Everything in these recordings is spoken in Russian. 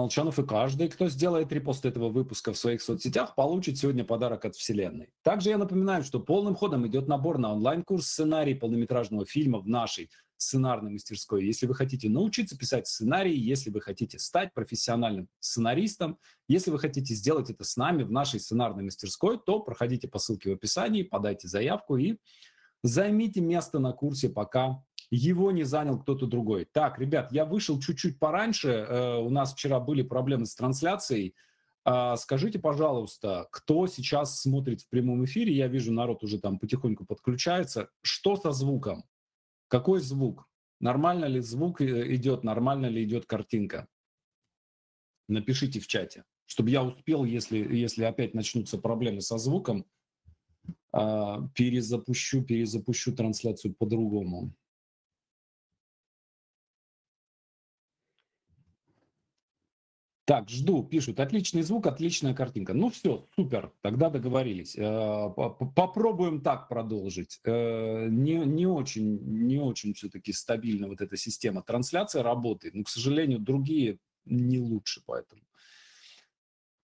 Молчанов, и каждый, кто сделает репост этого выпуска в своих соцсетях, получит сегодня подарок от Вселенной. Также я напоминаю, что полным ходом идет набор на онлайн-курс сценарий полнометражного фильма в нашей сценарной мастерской. Если вы хотите научиться писать сценарии, если вы хотите стать профессиональным сценаристом, если вы хотите сделать это с нами в нашей сценарной мастерской, то проходите по ссылке в описании, подайте заявку и займите место на курсе, пока его не занял кто-то другой. Так, ребят, я вышел чуть-чуть пораньше, э, у нас вчера были проблемы с трансляцией. А, скажите, пожалуйста, кто сейчас смотрит в прямом эфире? Я вижу, народ уже там потихоньку подключается. Что со звуком? Какой звук? Нормально ли звук э, идет, нормально ли идет картинка? Напишите в чате, чтобы я успел, если, если опять начнутся проблемы со звуком, а, перезапущу, перезапущу трансляцию по-другому. Так, жду, пишут. Отличный звук, отличная картинка. Ну все, супер, тогда договорились. Э, попробуем так продолжить. Э, не, не очень, не очень все-таки стабильна вот эта система трансляция работает, но, к сожалению, другие не лучше поэтому.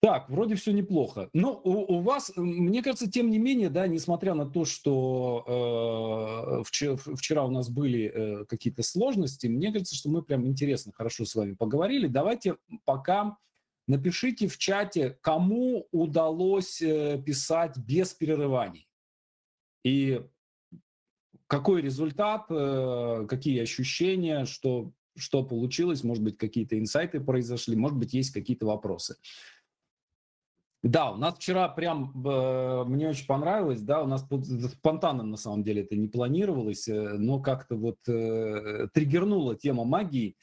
Так, вроде все неплохо. Но у, у вас, мне кажется, тем не менее, да, несмотря на то, что э, вчера, вчера у нас были э, какие-то сложности, мне кажется, что мы прям интересно, хорошо с вами поговорили. Давайте пока напишите в чате, кому удалось э, писать без перерываний. И какой результат, э, какие ощущения, что, что получилось, может быть, какие-то инсайты произошли, может быть, есть какие-то вопросы. Да, у нас вчера прям, э, мне очень понравилось, да, у нас спонтанно на самом деле это не планировалось, э, но как-то вот э, триггернула тема магии.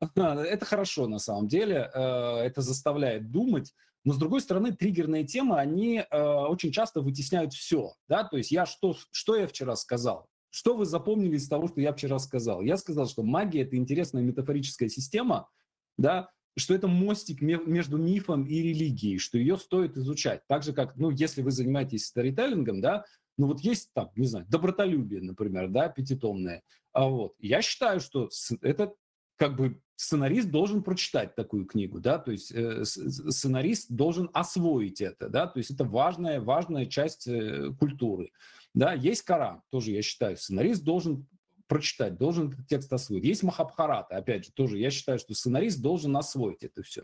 Это хорошо на самом деле, э, это заставляет думать, но с другой стороны триггерные темы, они э, очень часто вытесняют все, да, то есть я что, что я вчера сказал, что вы запомнили из того, что я вчера сказал? Я сказал, что магия – это интересная метафорическая система, да, что это мостик между мифом и религией, что ее стоит изучать. Так же, как, ну, если вы занимаетесь сторителлингом, да, ну вот есть там, не знаю, добротолюбие, например, да, пятитомное. А вот я считаю, что это как бы сценарист должен прочитать такую книгу, да, то есть э, сценарист должен освоить это, да, то есть это важная, важная часть э, культуры, да, есть Коран, тоже я считаю, сценарист должен прочитать, должен этот текст освоить. Есть махабхараты опять же, тоже я считаю, что сценарист должен освоить это все.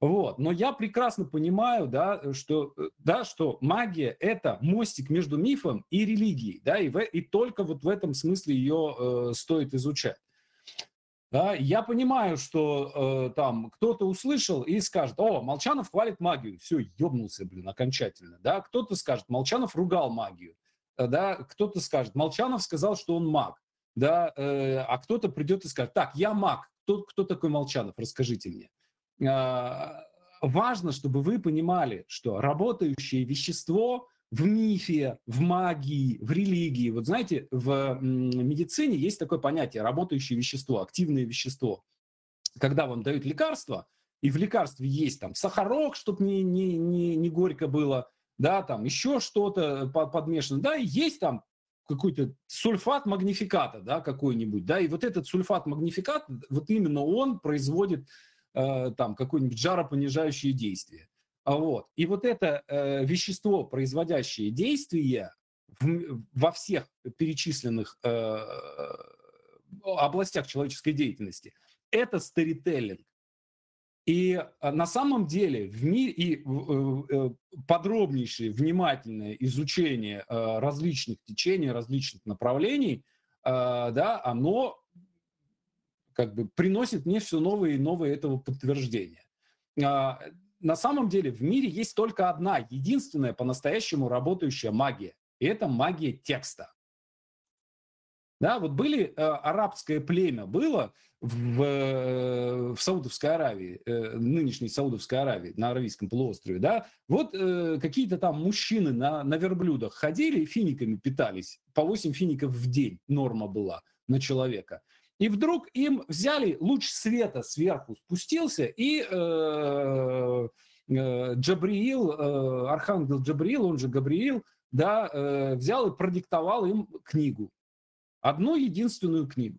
Вот. Но я прекрасно понимаю, да, что, э, да, что магия – это мостик между мифом и религией, да, и, в, и только вот в этом смысле ее э, стоит изучать. Да, я понимаю, что э, там кто-то услышал и скажет, о, Молчанов хвалит магию, все, ебнулся, блин, окончательно. Да, кто-то скажет, Молчанов ругал магию. Э, да, кто-то скажет, Молчанов сказал, что он маг да, э, а кто-то придет и скажет, так, я маг, кто, кто такой Молчанов, расскажите мне. Э, важно, чтобы вы понимали, что работающее вещество в мифе, в магии, в религии, вот знаете, в медицине есть такое понятие работающее вещество, активное вещество. Когда вам дают лекарство, и в лекарстве есть там сахарок, чтобы не, не, не, не горько было, да, там еще что-то э, подмешано, да, и есть там какой-то сульфат магнификата, да, какой-нибудь, да, и вот этот сульфат магнификат, вот именно он производит э, там какое-нибудь жаропонижающее действие. А вот. И вот это э, вещество, производящее действие в, во всех перечисленных э, областях человеческой деятельности, это старителлинг. И а, на самом деле в мире и э, э, подробнейшее, внимательное изучение а, различных течений, различных направлений, а, да, оно как бы приносит мне все новые и новые этого подтверждения. На самом деле в мире есть только одна, единственная по-настоящему работающая магия. И это магия текста. Да, вот были э, арабское племя, было, в, э, в Саудовской Аравии, э, нынешней Саудовской Аравии, на Аравийском полуострове, да, вот э, какие-то там мужчины на, на верблюдах ходили финиками питались. По 8 фиников в день норма была на человека. И вдруг им взяли луч света сверху, спустился, и э, э, Джабриил, э, архангел Джабриил, он же Габриил, да, э, взял и продиктовал им книгу. Одну единственную книгу.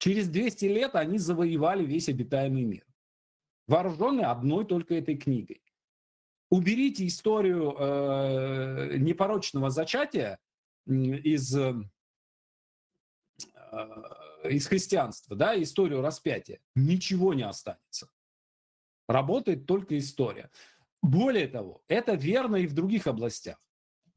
Через 200 лет они завоевали весь обитаемый мир, вооруженные одной только этой книгой. Уберите историю э, непорочного зачатия из, э, э, из христианства, да, историю распятия, ничего не останется. Работает только история. Более того, это верно и в других областях,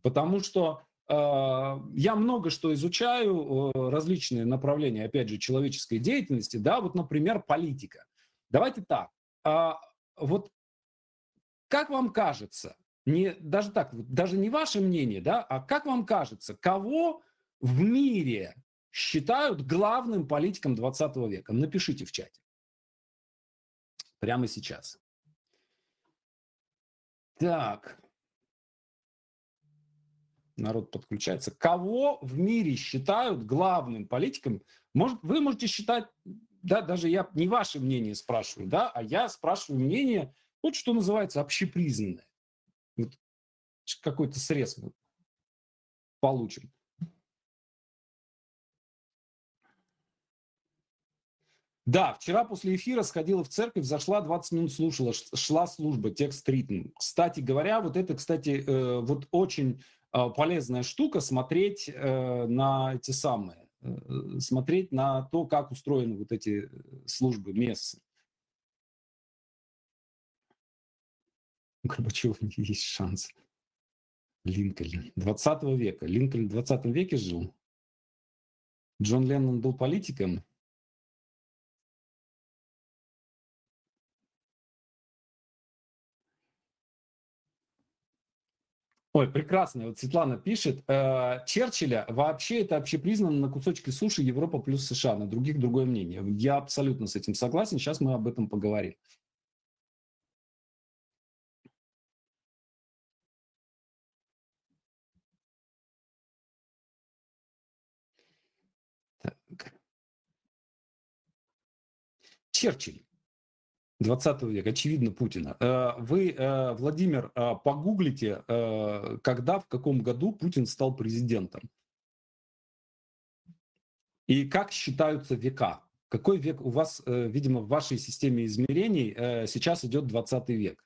потому что а, я много что изучаю, э, различные направления, опять же, человеческой деятельности, да, вот, например, политика. Давайте так, а, вот как вам кажется, не, даже так, даже не ваше мнение, да, а как вам кажется, кого в мире считают главным политиком 20 века? Напишите в чате. Прямо сейчас. Так, народ подключается. Кого в мире считают главным политиком? Может, вы можете считать, да, даже я не ваше мнение спрашиваю, да, а я спрашиваю мнение, вот что называется общепризнанное. Вот какой-то срез мы получим. Да, вчера после эфира сходила в церковь, зашла, 20 минут слушала, шла служба, текст ритм. Кстати говоря, вот это, кстати, э, вот очень Э, полезная штука смотреть э, на эти самые, э, смотреть на то, как устроены вот эти службы мессы. Ну, у Горбачева есть шанс. Линкольн. 20 века. Линкольн в 20 веке жил. Джон Леннон был политиком, Ой, прекрасно. Вот Светлана пишет, э, Черчилля вообще это общепризнано на кусочке суши Европа плюс США, на других другое мнение. Я абсолютно с этим согласен, сейчас мы об этом поговорим. Так. Черчилль. 20 века, очевидно, Путина. Э, вы, э, Владимир, э, погуглите, когда, в каком году Путин стал президентом. И как считаются века? Какой век у вас, видимо, в вашей системе измерений сейчас идет 20 век?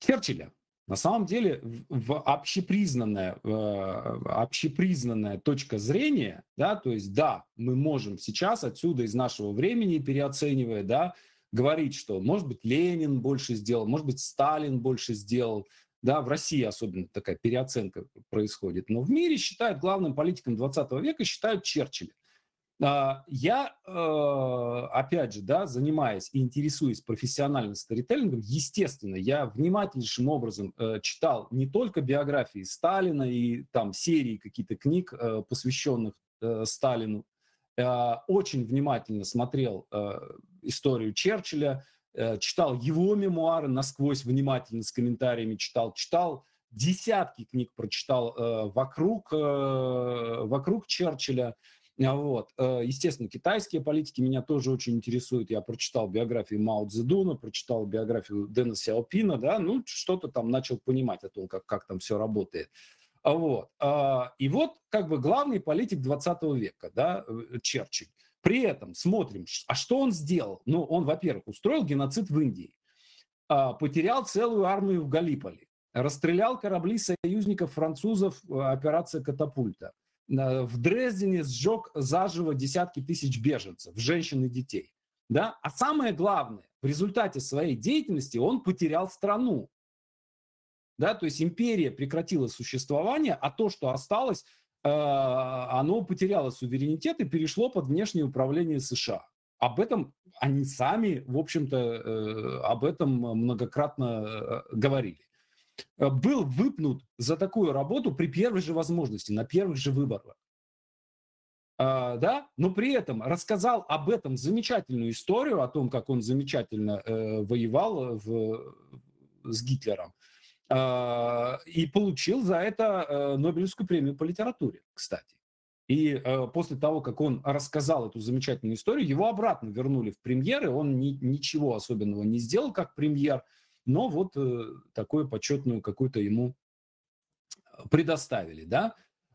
Черчилля. На самом деле в общепризнанная, общепризнанная э, точка зрения, да, то есть да, мы можем сейчас отсюда из нашего времени, переоценивая, да, говорить, что, может быть, Ленин больше сделал, может быть, Сталин больше сделал, да, в России особенно такая переоценка происходит, но в мире считают главным политиком 20 века, считают Черчилля. А, я, э, опять же, да, занимаясь и интересуюсь профессиональным сторителлингом, естественно, я внимательнейшим образом э, читал не только биографии Сталина и там серии какие-то книг, э, посвященных Сталину, а, очень внимательно смотрел историю Черчилля, читал его мемуары насквозь внимательно с комментариями, читал, читал десятки книг прочитал вокруг, вокруг Черчилля, а, вот. Э, естественно, китайские политики меня тоже очень интересуют. Я прочитал биографию Мао Цзэдуна, прочитал биографию Дэна Сяопина, да, ну, что-то там начал понимать о том, как, как там все работает. А, вот. А, и вот как бы главный политик 20 века, да, э, Черчилль. При этом смотрим, а что он сделал? Ну, он, во-первых, устроил геноцид в Индии, потерял целую армию в Галиполи, расстрелял корабли союзников французов э, операция «Катапульта», в Дрездене сжег заживо десятки тысяч беженцев, женщин и детей. Да? А самое главное, в результате своей деятельности он потерял страну. Да? То есть империя прекратила существование, а то, что осталось, э, оно потеряло суверенитет и перешло под внешнее управление США. Об этом они сами, в общем-то, э, об этом многократно э, говорили. Э, был выпнут за такую работу при первой же возможности, на первых же выборах. А, да, но при этом рассказал об этом замечательную историю, о том, как он замечательно э, воевал э, в, с Гитлером, э, и получил за это э, Нобелевскую премию по литературе, кстати. И э, после того, как он рассказал эту замечательную историю, его обратно вернули в премьеры, он ни, ничего особенного не сделал как премьер, но вот э, такую почетную какую-то ему э, предоставили, да,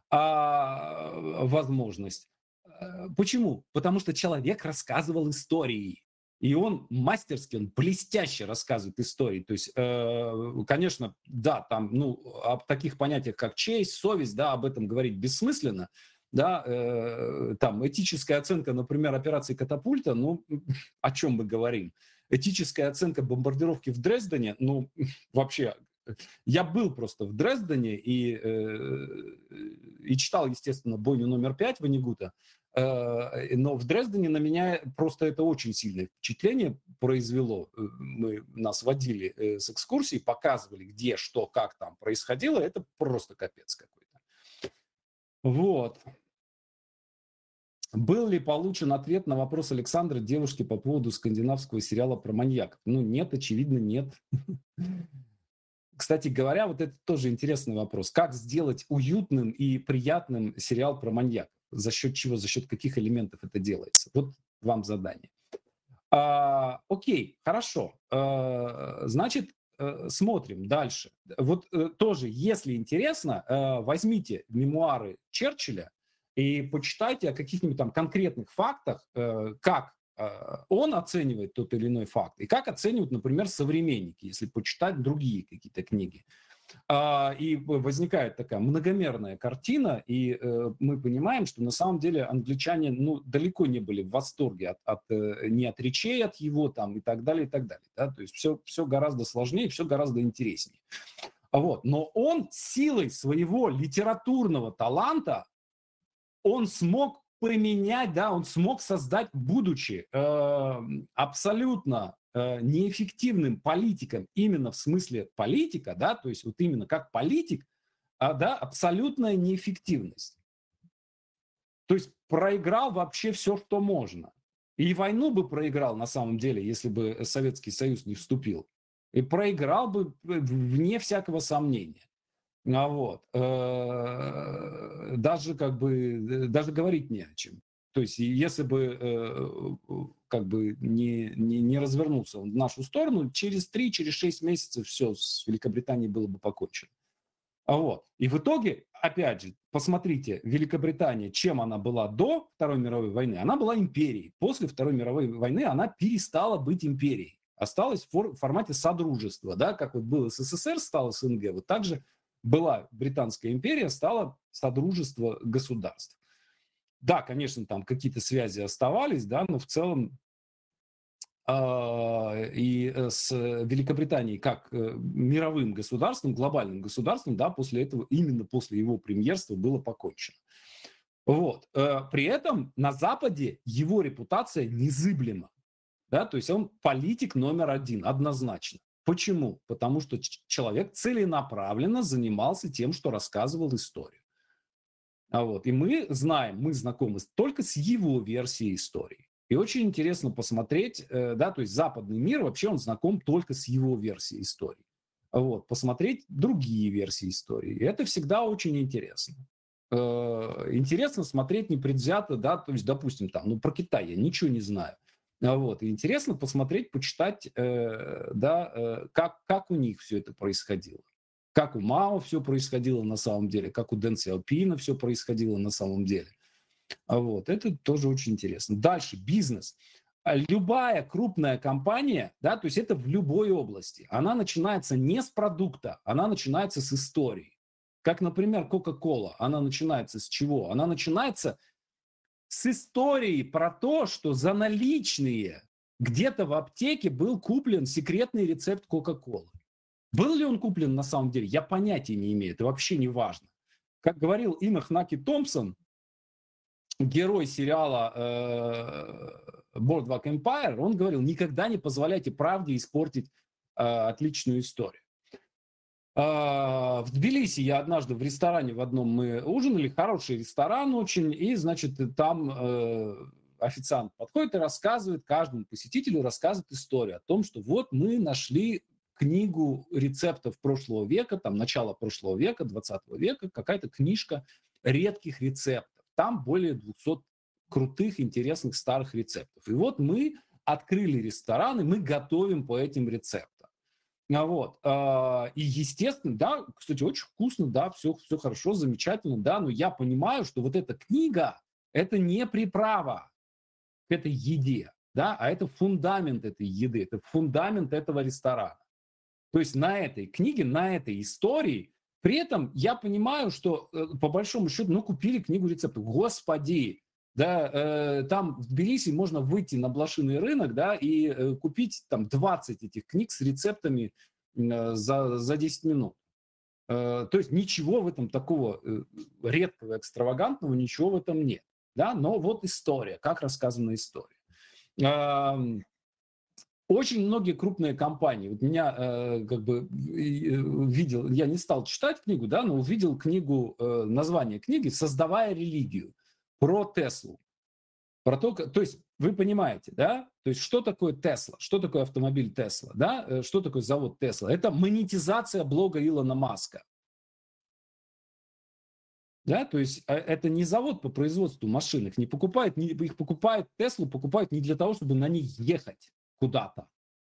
а, возможность. Э, почему? Потому что человек рассказывал истории. И он мастерски, он блестяще рассказывает истории. То есть, э, конечно, да, там, ну, об таких понятиях, как честь, совесть, да, об этом говорить бессмысленно. Да, э, там, этическая оценка, например, операции «Катапульта», ну, о чем мы говорим? этическая оценка бомбардировки в Дрездене, ну, вообще, я был просто в Дрездене и, э, и читал, естественно, «Бойню номер пять» Ванигута, э, но в Дрездене на меня просто это очень сильное впечатление произвело. Э, мы нас водили с экскурсии, показывали, где, что, как там происходило. Это просто капец какой-то. Вот. Был ли получен ответ на вопрос Александра девушки по поводу скандинавского сериала про маньяк? Ну нет, очевидно, нет. Кстати говоря, вот это тоже интересный вопрос. Как сделать уютным и приятным сериал про маньяк? За счет чего, за счет каких элементов это делается? Вот вам задание. А, окей, хорошо. А, значит, э, смотрим дальше. Вот э, тоже, если интересно, э, возьмите мемуары Черчилля и почитайте о каких-нибудь там конкретных фактах, э, как а, он оценивает тот или иной факт, и как оценивают, например, современники, если почитать другие какие-то книги. А, и возникает такая многомерная картина, и э, мы понимаем, что на самом деле англичане ну, далеко не были в восторге от, от, э, не от речей, от его там и так далее, и так далее. Да? То есть все, все гораздо сложнее, все гораздо интереснее. Вот. Но он силой своего литературного таланта он смог поменять, да, он смог создать, будучи э, абсолютно э, неэффективным политиком, именно в смысле политика, да, то есть вот именно как политик, а, да, абсолютная неэффективность. То есть проиграл вообще все, что можно. И войну бы проиграл на самом деле, если бы Советский Союз не вступил. И проиграл бы э, вне всякого сомнения. А вот. Э, даже как бы, э, даже говорить не о чем. То есть если бы э, как бы не, не, не развернулся в нашу сторону, через 3-6 через месяцев все с Великобританией было бы покончено. А вот. И в итоге, опять же, посмотрите, Великобритания, чем она была до Второй мировой войны? Она была империей. После Второй мировой войны она перестала быть империей. Осталась в формате содружества, да, как вот было СССР, стало СНГ, вот так же была Британская империя, стало содружество государств. Да, конечно, там какие-то связи оставались, да, но в целом а, и э, с Великобританией как э, мировым государством, глобальным государством, да, после этого, именно после его премьерства было покончено. Вот. Э, при этом на Западе его репутация незыблема. Да, то есть он политик номер один, однозначно. Почему? Потому что человек целенаправленно занимался тем, что рассказывал историю. А вот, и мы знаем, мы знакомы только с его версией истории. И очень интересно посмотреть, э, да, то есть западный мир вообще он знаком только с его версией истории. Вот, посмотреть другие версии истории. И это всегда очень интересно. Э, интересно смотреть непредвзято, да, то есть, допустим, там, ну, про Китай я ничего не знаю. А вот. И интересно посмотреть, почитать, э, да, э, как, как у них все это происходило. Как у Мао все происходило на самом деле, как у Дэн Сяопина все происходило на самом деле. А вот. Это тоже очень интересно. Дальше, бизнес. А, любая крупная компания, да, то есть это в любой области, она начинается не с продукта, она начинается с истории. Как, например, Coca-Cola, она начинается с чего? Она начинается с историей про то, что за наличные где-то в аптеке был куплен секретный рецепт Кока-Колы. Был ли он куплен на самом деле, я понятия не имею, это вообще не важно. Как говорил Инах Наки Томпсон, герой сериала э, Boardwalk Empire, он говорил, никогда не позволяйте правде испортить э, отличную историю. А, в Тбилиси я однажды в ресторане в одном мы ужинали, хороший ресторан очень, и, значит, там э, официант подходит и рассказывает каждому посетителю, рассказывает историю о том, что вот мы нашли книгу рецептов прошлого века, там, начала прошлого века, 20 века, какая-то книжка редких рецептов. Там более 200 крутых, интересных старых рецептов. И вот мы открыли ресторан, и мы готовим по этим рецептам. А, вот. А, и, естественно, да, кстати, очень вкусно, да, все, все хорошо, замечательно, да, но я понимаю, что вот эта книга – это не приправа к этой еде, да, а это фундамент этой еды, это фундамент этого ресторана. То есть на этой книге, на этой истории, при этом я понимаю, что э, по большому счету, ну, купили книгу рецептов, Господи, да, э, там в Тбилиси можно выйти на блошиный рынок, да, и э, купить там 20 этих книг с рецептами э, за, за 10 минут. Э, то есть ничего в этом такого э, редкого, экстравагантного, ничего в этом нет, да, но вот история, как рассказана история. Э, очень многие крупные компании, вот меня э, как бы э, видел, я не стал читать книгу, да, но увидел книгу, э, название книги «Создавая религию» про Теслу. Про то, то есть вы понимаете, да? То есть что такое Тесла? Что такое автомобиль Тесла? Да? Э, что такое завод Тесла? Это монетизация блога Илона Маска. Да, то есть а, это не завод по производству машин, их не покупают, не, их покупают, Теслу покупают не для того, чтобы на них ехать куда-то,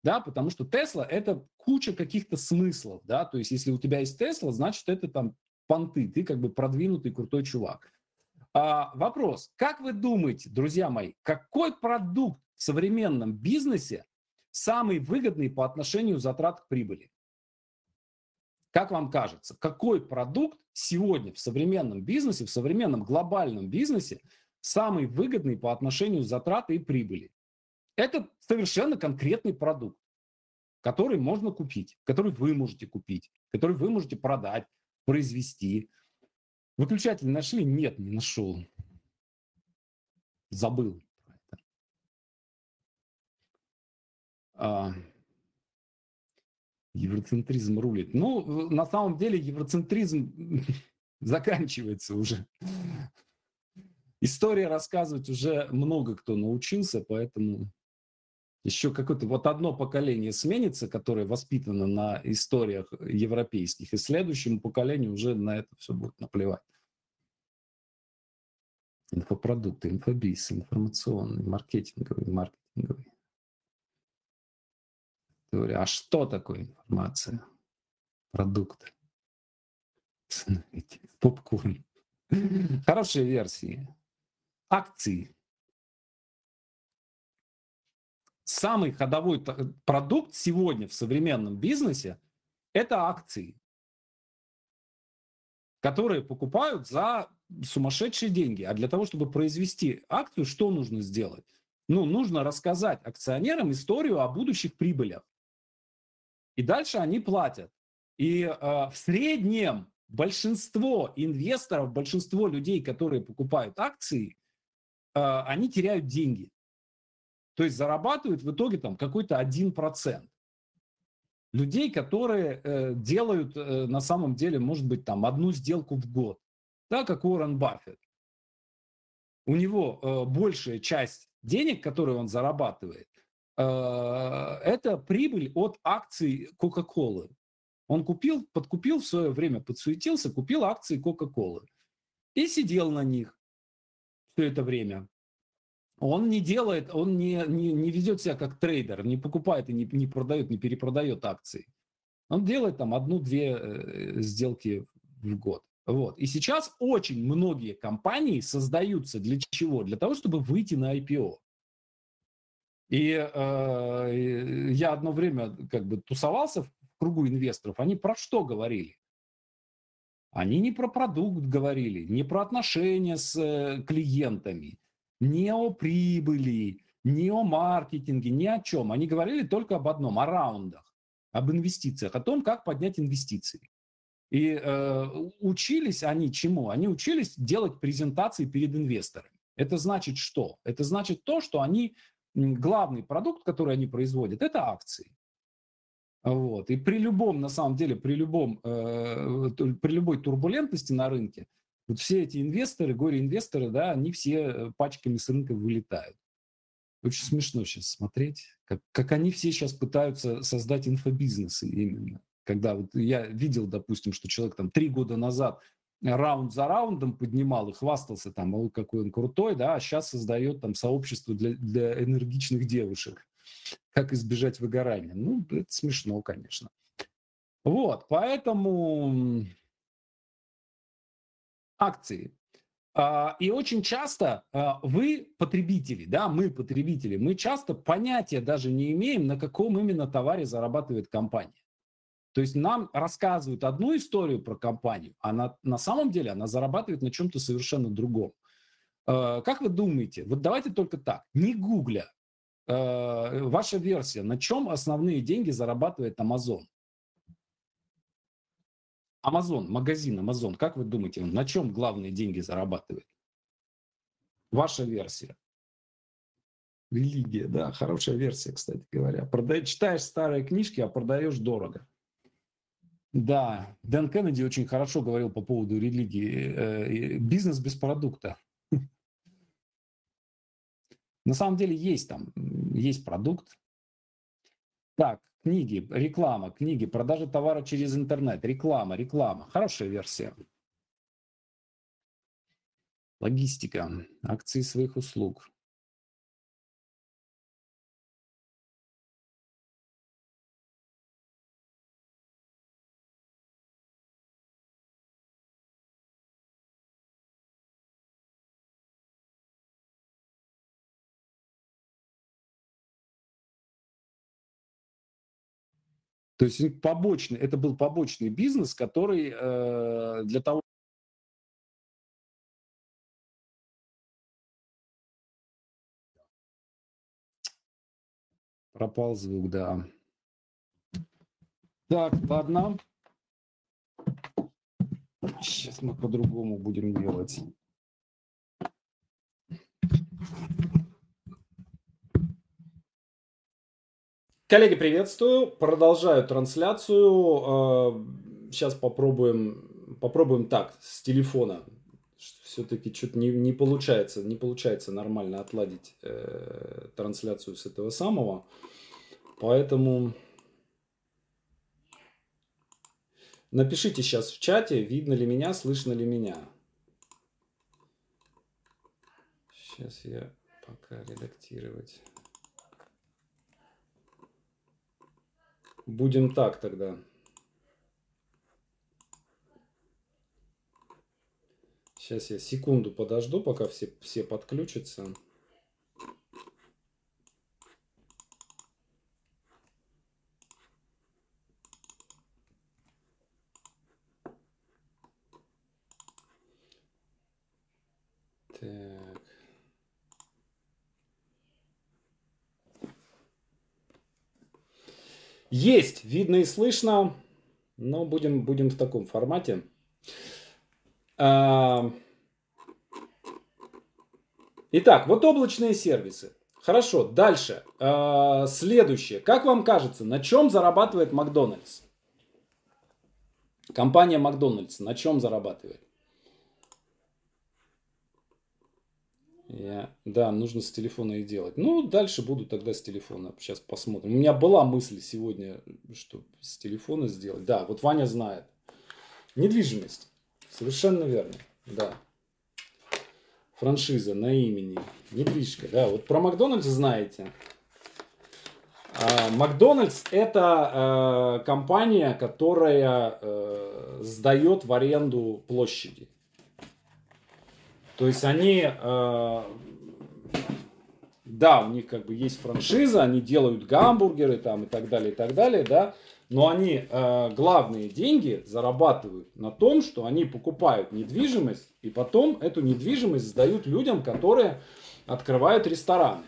да, потому что Тесла это куча каких-то смыслов, да, то есть если у тебя есть Тесла, значит это там понты, ты как бы продвинутый крутой чувак. А, вопрос. Как вы думаете, друзья мои, какой продукт в современном бизнесе самый выгодный по отношению затрат к прибыли? Как вам кажется, какой продукт сегодня в современном бизнесе, в современном глобальном бизнесе самый выгодный по отношению затраты и прибыли? Это совершенно конкретный продукт, который можно купить, который вы можете купить, который вы можете продать, произвести, Выключатель нашли? Нет, не нашел. Забыл. А, евроцентризм рулит. Ну, на самом деле евроцентризм заканчивается уже. История рассказывать уже много кто научился, поэтому еще какое-то вот одно поколение сменится, которое воспитано на историях европейских, и следующему поколению уже на это все будет наплевать инфопродукты, инфобиз, информационный, маркетинговый, маркетинговый. Теория. А что такое информация? Продукт. Попкорн. Хорошие версии. Акции. Самый ходовой продукт сегодня в современном бизнесе – это акции, которые покупают за сумасшедшие деньги. А для того, чтобы произвести акцию, что нужно сделать? Ну, нужно рассказать акционерам историю о будущих прибылях. И дальше они платят. И э, в среднем большинство инвесторов, большинство людей, которые покупают акции, э, они теряют деньги. То есть зарабатывают в итоге там какой-то один процент. Людей, которые э, делают э, на самом деле, может быть, там одну сделку в год да, как Уоррен Баффет. У него э, большая часть денег, которые он зарабатывает, э, это прибыль от акций Кока-Колы. Он купил, подкупил в свое время, подсуетился, купил акции Кока-Колы и сидел на них все это время. Он не делает, он не, не, не ведет себя как трейдер, не покупает и не, не продает, не перепродает акции. Он делает там одну-две э, сделки в год. Вот. И сейчас очень многие компании создаются для чего? Для того, чтобы выйти на IPO. И э, я одно время как бы тусовался в кругу инвесторов, они про что говорили? Они не про продукт говорили, не про отношения с э, клиентами, не о прибыли, не о маркетинге, ни о чем. Они говорили только об одном, о раундах, об инвестициях, о том, как поднять инвестиции. И э, учились они чему? Они учились делать презентации перед инвесторами. Это значит что? Это значит то, что они главный продукт, который они производят, это акции. Вот. И при любом, на самом деле, при, любом, э, при любой турбулентности на рынке, вот все эти инвесторы, горе-инвесторы, да, они все пачками с рынка вылетают. Очень смешно сейчас смотреть, как, как они все сейчас пытаются создать инфобизнесы именно. Когда вот я видел, допустим, что человек там три года назад раунд за раундом поднимал и хвастался там, вот какой он крутой, да, а сейчас создает там сообщество для, для энергичных девушек. Как избежать выгорания? Ну, это смешно, конечно. Вот, поэтому акции. А, и очень часто а, вы потребители, да, мы потребители, мы часто понятия даже не имеем, на каком именно товаре зарабатывает компания. То есть нам рассказывают одну историю про компанию, а на, на самом деле она зарабатывает на чем-то совершенно другом. Э, как вы думаете, вот давайте только так, не гугля, э, ваша версия, на чем основные деньги зарабатывает Amazon? Amazon, магазин Amazon, как вы думаете, на чем главные деньги зарабатывает? Ваша версия. Религия, да, хорошая версия, кстати говоря. Прода... Читаешь старые книжки, а продаешь дорого. Да, Дэн Кеннеди очень хорошо говорил по поводу религии. Э, бизнес без продукта. На самом деле есть там, есть продукт. Так, книги, реклама, книги, продажа товара через интернет, реклама, реклама. Хорошая версия. Логистика, акции своих услуг. То есть побочный, это был побочный бизнес, который э, для того, Пропал звук, да. Так, ладно. Сейчас мы по-другому будем делать. Коллеги, приветствую. Продолжаю трансляцию. Сейчас а, попробуем, попробуем так, с телефона. Все-таки что-то не, не получается, не получается нормально отладить э, трансляцию с этого самого. Поэтому напишите сейчас в чате, видно ли меня, слышно ли меня. Сейчас я пока редактировать. Будем так тогда. Сейчас я секунду подожду, пока все, все подключатся. Есть, видно и слышно, но будем, будем в таком формате. А, итак, вот облачные сервисы. Хорошо, дальше. А, следующее. Как вам кажется, на чем зарабатывает Макдональдс? Компания Макдональдс на чем зарабатывает? Я... Да, нужно с телефона и делать. Ну, дальше буду тогда с телефона. Сейчас посмотрим. У меня была мысль сегодня, что с телефона сделать. Да, вот Ваня знает. Недвижимость. Совершенно верно. Да. Франшиза на имени. Недвижка. Да, вот про Макдональдс знаете. А, Макдональдс – это э, компания, которая э, сдает в аренду площади. То есть они, э, да, у них как бы есть франшиза, они делают гамбургеры там и так далее, и так далее, да, но они э, главные деньги зарабатывают на том, что они покупают недвижимость и потом эту недвижимость сдают людям, которые открывают рестораны.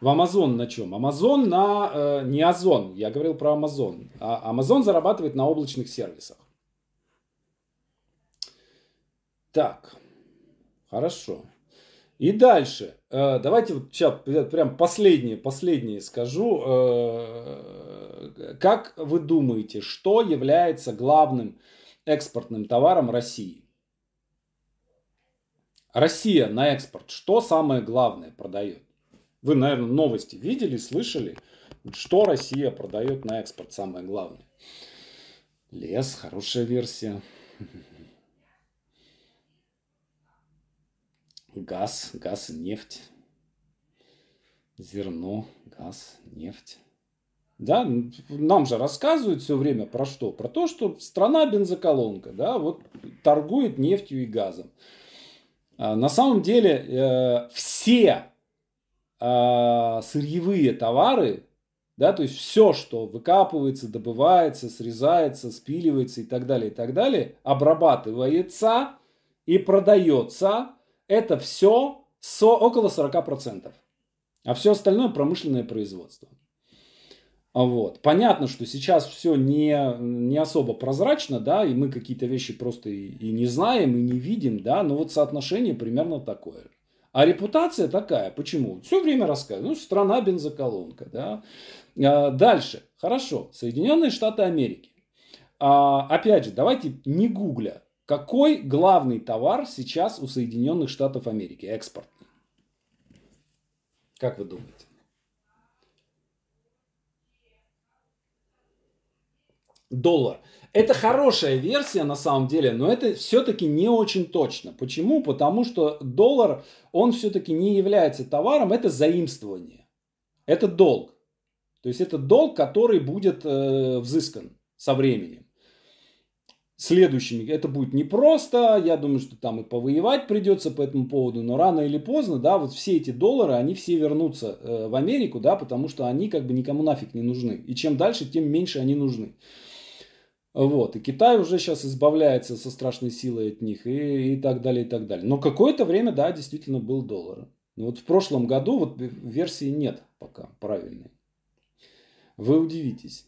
В Амазон на чем? Амазон на... Э, не Озон, я говорил про Амазон. А Амазон зарабатывает на облачных сервисах. Так. Хорошо. И дальше. Э, давайте вот сейчас прям последнее, последнее скажу. Э, как вы думаете, что является главным экспортным товаром России? Россия на экспорт. Что самое главное продает? Вы, наверное, новости видели, слышали, что Россия продает на экспорт самое главное. Лес, хорошая версия. газ, газ и нефть. Зерно, газ, нефть. Да, нам же рассказывают все время про что? Про то, что страна бензоколонка, да, вот торгует нефтью и газом. А, на самом деле э, все э, сырьевые товары, да, то есть все, что выкапывается, добывается, срезается, спиливается и так далее, и так далее, обрабатывается и продается это все со около 40%. А все остальное промышленное производство. А вот. Понятно, что сейчас все не, не особо прозрачно, да, и мы какие-то вещи просто и, и не знаем, и не видим, да, но вот соотношение примерно такое. А репутация такая. Почему? Все время рассказывают. Ну, страна бензоколонка, да. А, дальше. Хорошо. Соединенные Штаты Америки. А, опять же, давайте не гугля. Какой главный товар сейчас у Соединенных Штатов Америки? Экспортный. Как вы думаете? Доллар. Это хорошая версия на самом деле, но это все-таки не очень точно. Почему? Потому что доллар, он все-таки не является товаром, это заимствование. Это долг. То есть это долг, который будет э, взыскан со временем следующими. Это будет непросто, я думаю, что там и повоевать придется по этому поводу, но рано или поздно, да, вот все эти доллары, они все вернутся э, в Америку, да, потому что они как бы никому нафиг не нужны. И чем дальше, тем меньше они нужны. Вот, и Китай уже сейчас избавляется со страшной силой от них и, и так далее, и так далее. Но какое-то время, да, действительно был доллар. Но вот в прошлом году вот версии нет пока правильной. Вы удивитесь.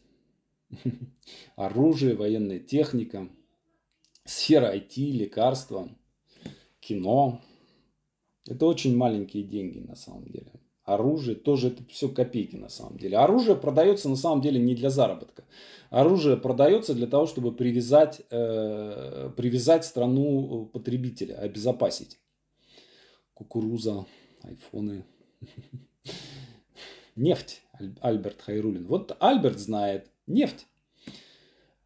Оружие, военная техника – сфера IT, лекарства, кино. Это очень маленькие деньги на самом деле. Оружие тоже это все копейки на самом деле. Оружие продается на самом деле не для заработка. Оружие продается для того, чтобы привязать, э, привязать страну э, потребителя, обезопасить. Кукуруза, айфоны. Нефть, Альберт Хайрулин. Вот Альберт знает нефть.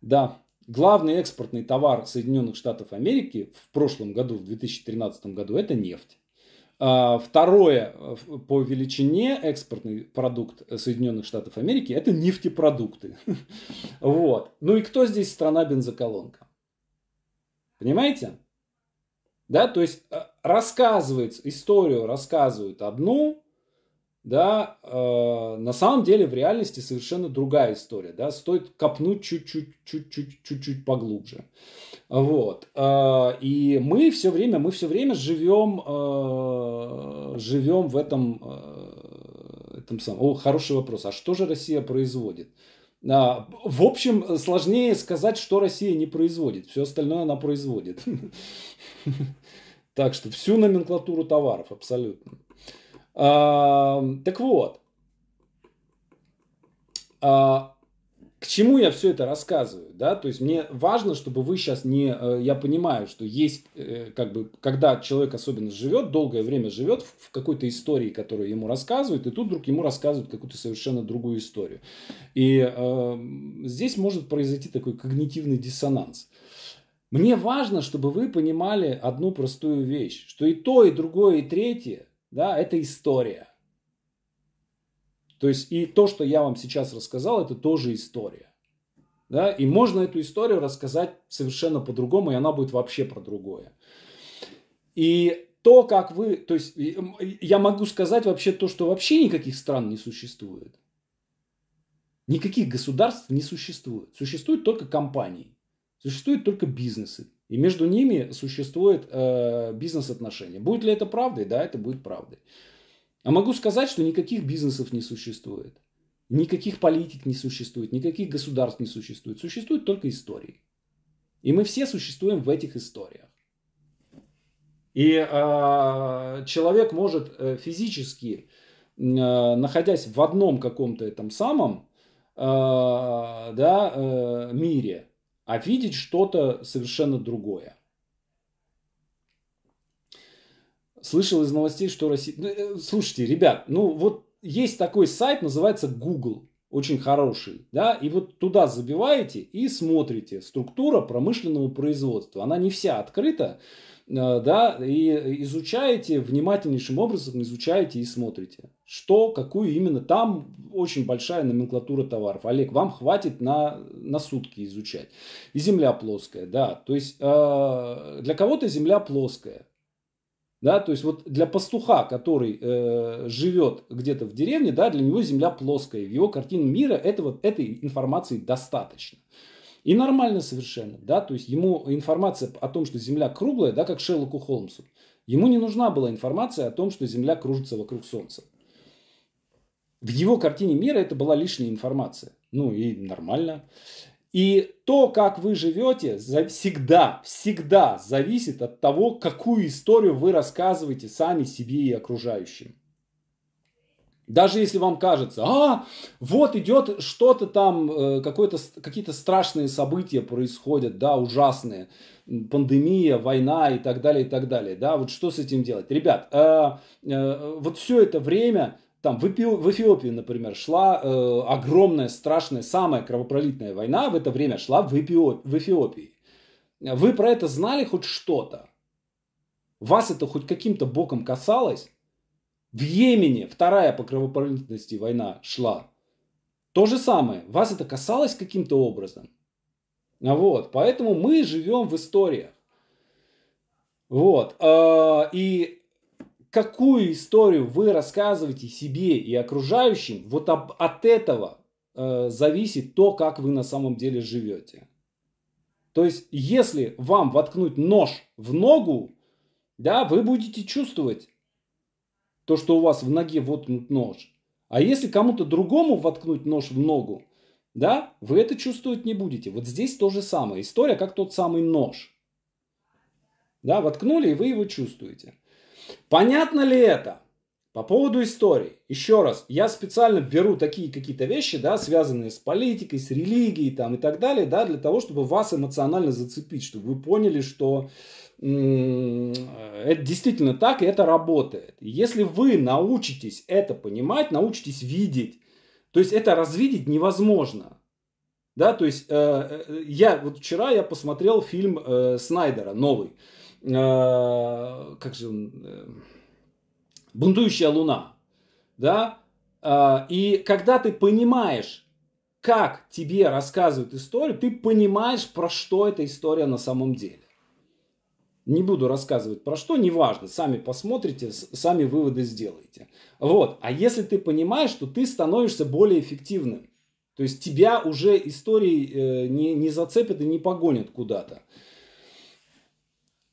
Да, Главный экспортный товар Соединенных Штатов Америки в прошлом году, в 2013 году, это нефть. А, второе э, по величине экспортный продукт Соединенных Штатов Америки – это нефтепродукты. Вот. Ну и кто здесь страна-бензоколонка? Понимаете? Да, то есть э, рассказывает, историю рассказывают одну, да, э, на самом деле в реальности совершенно другая история, да, стоит копнуть чуть-чуть, чуть-чуть, чуть-чуть поглубже, вот, э, и мы все время, мы все время живем, э, живем в этом, э, этом самом, о, хороший вопрос, а что же Россия производит? А, в общем, сложнее сказать, что Россия не производит, все остальное она производит, так что всю номенклатуру товаров абсолютно. Так вот, а, к чему я все это рассказываю, да, то есть мне важно, чтобы вы сейчас не, э, я понимаю, что есть, э, как бы, когда человек особенно живет, долгое время живет в какой-то истории, которую ему рассказывают, и тут вдруг ему рассказывают какую-то совершенно другую историю. И э, здесь может произойти такой когнитивный диссонанс. Мне важно, чтобы вы понимали одну простую вещь, что и то, и другое, и третье – да, это история. То есть и то, что я вам сейчас рассказал, это тоже история. Да? И можно эту историю рассказать совершенно по-другому, и она будет вообще про другое. И то, как вы... То есть я могу сказать вообще то, что вообще никаких стран не существует. Никаких государств не существует. Существуют только компании. Существуют только бизнесы. И между ними существует э, бизнес-отношение. Будет ли это правдой? Да, это будет правдой. А могу сказать, что никаких бизнесов не существует. Никаких политик не существует, никаких государств не существует. Существуют только истории. И мы все существуем в этих историях. И э, человек может э, физически, э, находясь в одном каком-то этом самом э, да, э, мире, а видеть что-то совершенно другое. Слышал из новостей, что Россия... Ну, э, слушайте, ребят, ну вот есть такой сайт, называется Google, очень хороший, да, и вот туда забиваете и смотрите. Структура промышленного производства, она не вся открыта, Э, да, и изучаете внимательнейшим образом, изучаете и смотрите, что, какую именно. Там очень большая номенклатура товаров. Олег, вам хватит на, на сутки изучать. И земля плоская, да. То есть э, для кого-то земля плоская. Да, то есть вот для пастуха, который э, живет где-то в деревне, да, для него земля плоская. В его картине мира этого, этой информации достаточно. И нормально совершенно, да, то есть ему информация о том, что Земля круглая, да, как Шерлоку Холмсу, ему не нужна была информация о том, что Земля кружится вокруг Солнца. В его картине мира это была лишняя информация. Ну и нормально. И то, как вы живете, всегда, всегда зависит от того, какую историю вы рассказываете сами себе и окружающим. Даже если вам кажется, а, вот идет что-то там, э, какие-то страшные события происходят, да, ужасные, пандемия, война и так далее, и так далее, да, вот что с этим делать? Ребят, э, э, вот все это время, там, в, Эпи... в Эфиопии, например, шла э, огромная, страшная, самая кровопролитная война, в это время шла в, Эпио... в Эфиопии. Вы про это знали хоть что-то? Вас это хоть каким-то боком касалось? В Йемене вторая по кровопролитности война шла. То же самое. Вас это касалось каким-то образом? А вот. Поэтому мы живем в историях. Вот. А, и какую историю вы рассказываете себе и окружающим, вот от этого э, зависит то, как вы на самом деле живете. То есть, если вам воткнуть нож в ногу, да, вы будете чувствовать, то, что у вас в ноге воткнут нож. А если кому-то другому воткнуть нож в ногу, да, вы это чувствовать не будете. Вот здесь то же самое. История, как тот самый нож. Да, воткнули, и вы его чувствуете. Понятно ли это? По поводу истории. Еще раз, я специально беру такие какие-то вещи, да, связанные с политикой, с религией там, и так далее, да, для того, чтобы вас эмоционально зацепить, чтобы вы поняли, что Э, это действительно так, и это работает. Если вы научитесь это понимать, научитесь видеть, то есть это развидеть невозможно. Да, то есть э, э я вот вчера я посмотрел фильм э, Снайдера новый, э, как же он, э, "Бунтующая луна", да, и когда ты понимаешь, как тебе рассказывают историю, ты понимаешь, про что эта история на самом деле. Не буду рассказывать про что, неважно, сами посмотрите, сами выводы сделайте. Вот. А если ты понимаешь, что ты становишься более эффективным, то есть тебя уже истории э, не, не зацепят и не погонят куда-то.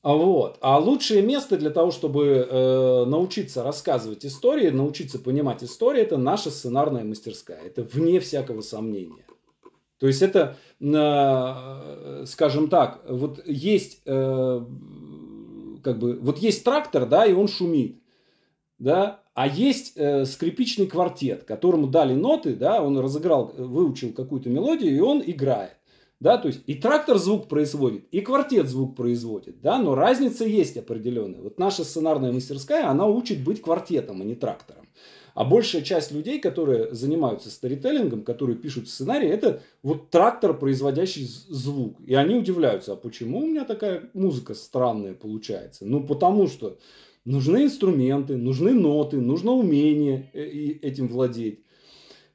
А Вот. А лучшее место для того, чтобы э, научиться рассказывать истории, научиться понимать истории, это наша сценарная мастерская. Это вне всякого сомнения. То есть это, э, скажем так, вот есть, э, как бы, вот есть трактор, да, и он шумит, да, а есть э, скрипичный квартет, которому дали ноты, да, он разыграл, выучил какую-то мелодию, и он играет. Да, то есть и трактор звук производит, и квартет звук производит, да, но разница есть определенная. Вот наша сценарная мастерская, она учит быть квартетом, а не трактором. А большая часть людей, которые занимаются старителлингом, которые пишут сценарии, это вот трактор, производящий звук. И они удивляются, а почему у меня такая музыка странная получается? Ну, потому что нужны инструменты, нужны ноты, нужно умение э, этим владеть.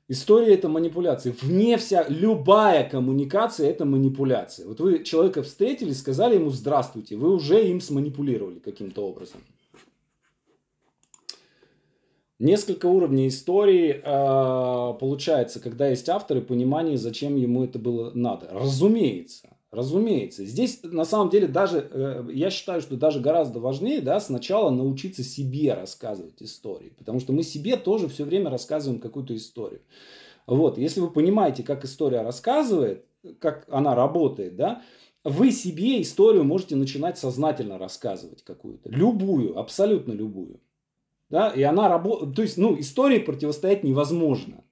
История это манипуляция. Вне вся, любая коммуникация это манипуляция. Вот вы человека встретили, сказали ему здравствуйте, вы уже им сманипулировали каким-то образом. Несколько уровней истории а, получается, когда есть авторы и понимание, зачем ему это было надо. Разумеется, разумеется. Здесь на самом деле даже, э, я считаю, что даже гораздо важнее да, сначала научиться себе рассказывать истории, потому что мы себе тоже все время рассказываем какую-то историю. Вот, если вы понимаете, как история рассказывает, как она работает, да, вы себе историю можете начинать сознательно рассказывать какую-то, любую, абсолютно любую. Да, и она работает, то есть, ну, истории противостоять невозможно.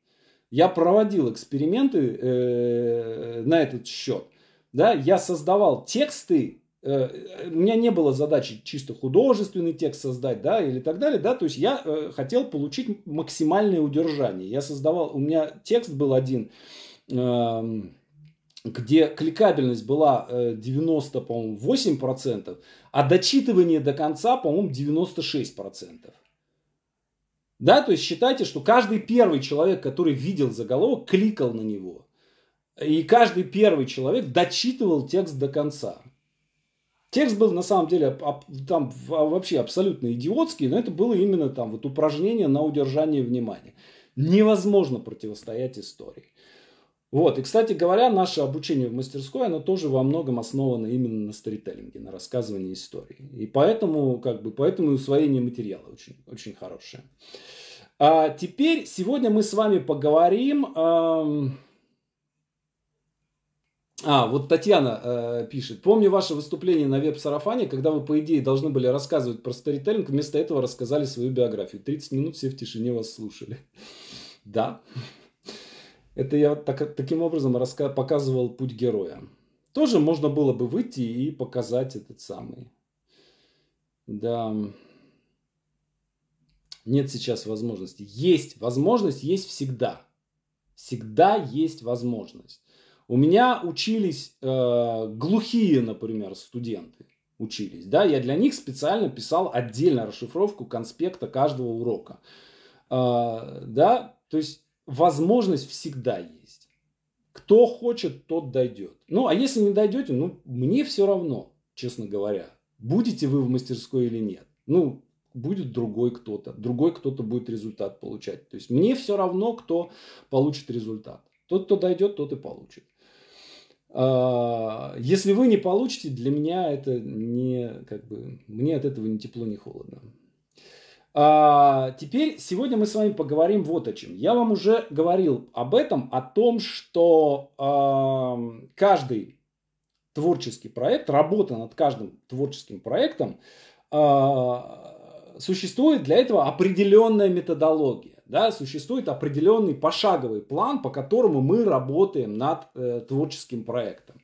Я проводил эксперименты э, на этот счет. Да, я создавал тексты, э, у меня не было задачи чисто художественный текст создать, да, или так далее, да, то есть я э, хотел получить максимальное удержание. Я создавал, у меня текст был один, э, где кликабельность была 90, э, по-моему, 8%, а дочитывание до конца, по-моему, 96%. Да, то есть считайте, что каждый первый человек, который видел заголовок, кликал на него. И каждый первый человек дочитывал текст до конца. Текст был на самом деле там а, вообще абсолютно идиотский, но это было именно там вот упражнение на удержание внимания. Невозможно противостоять истории. Вот. И, кстати говоря, наше обучение в мастерской, оно тоже во многом основано именно на сторителлинге, на рассказывании истории. И поэтому, как бы, поэтому и усвоение материала очень, очень хорошее. А теперь, сегодня мы с вами поговорим... Эм... А, вот Татьяна э, пишет. Помню ваше выступление на веб-сарафане, когда вы, по идее, должны были рассказывать про сторителлинг, вместо этого рассказали свою биографию. 30 минут все в тишине вас слушали. Да. Это я так, таким образом раска- показывал путь героя. Тоже можно было бы выйти и показать этот самый. Да. Нет сейчас возможности. Есть возможность, есть всегда. Всегда есть возможность. У меня учились э, глухие, например, студенты. Учились, да, я для них специально писал отдельно расшифровку конспекта каждого урока. Э, да, то есть возможность всегда есть. Кто хочет, тот дойдет. Ну, а если не дойдете, ну, мне все равно, честно говоря, будете вы в мастерской или нет. Ну, будет другой кто-то. Другой кто-то будет результат получать. То есть мне все равно, кто получит результат. Тот, кто дойдет, тот и получит. А, если вы не получите, для меня это не как бы мне от этого ни тепло, ни холодно. А, теперь сегодня мы с вами поговорим вот о чем. Я вам уже говорил об этом, о том, что а, каждый творческий проект, работа над каждым творческим проектом, а, существует для этого определенная методология. Да, существует определенный пошаговый план, по которому мы работаем над э, творческим проектом.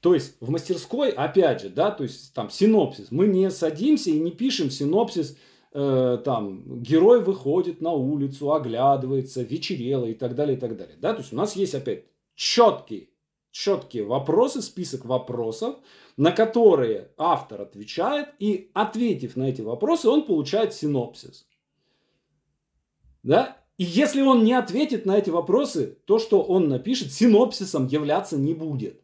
То есть в мастерской, опять же, да, то есть там синопсис. Мы не садимся и не пишем синопсис Э, там герой выходит на улицу, оглядывается, вечерело и так далее, и так далее. Да? То есть у нас есть опять четкие, четкие вопросы, список вопросов, на которые автор отвечает, и ответив на эти вопросы, он получает синопсис. Да? И если он не ответит на эти вопросы, то, что он напишет, синопсисом являться не будет.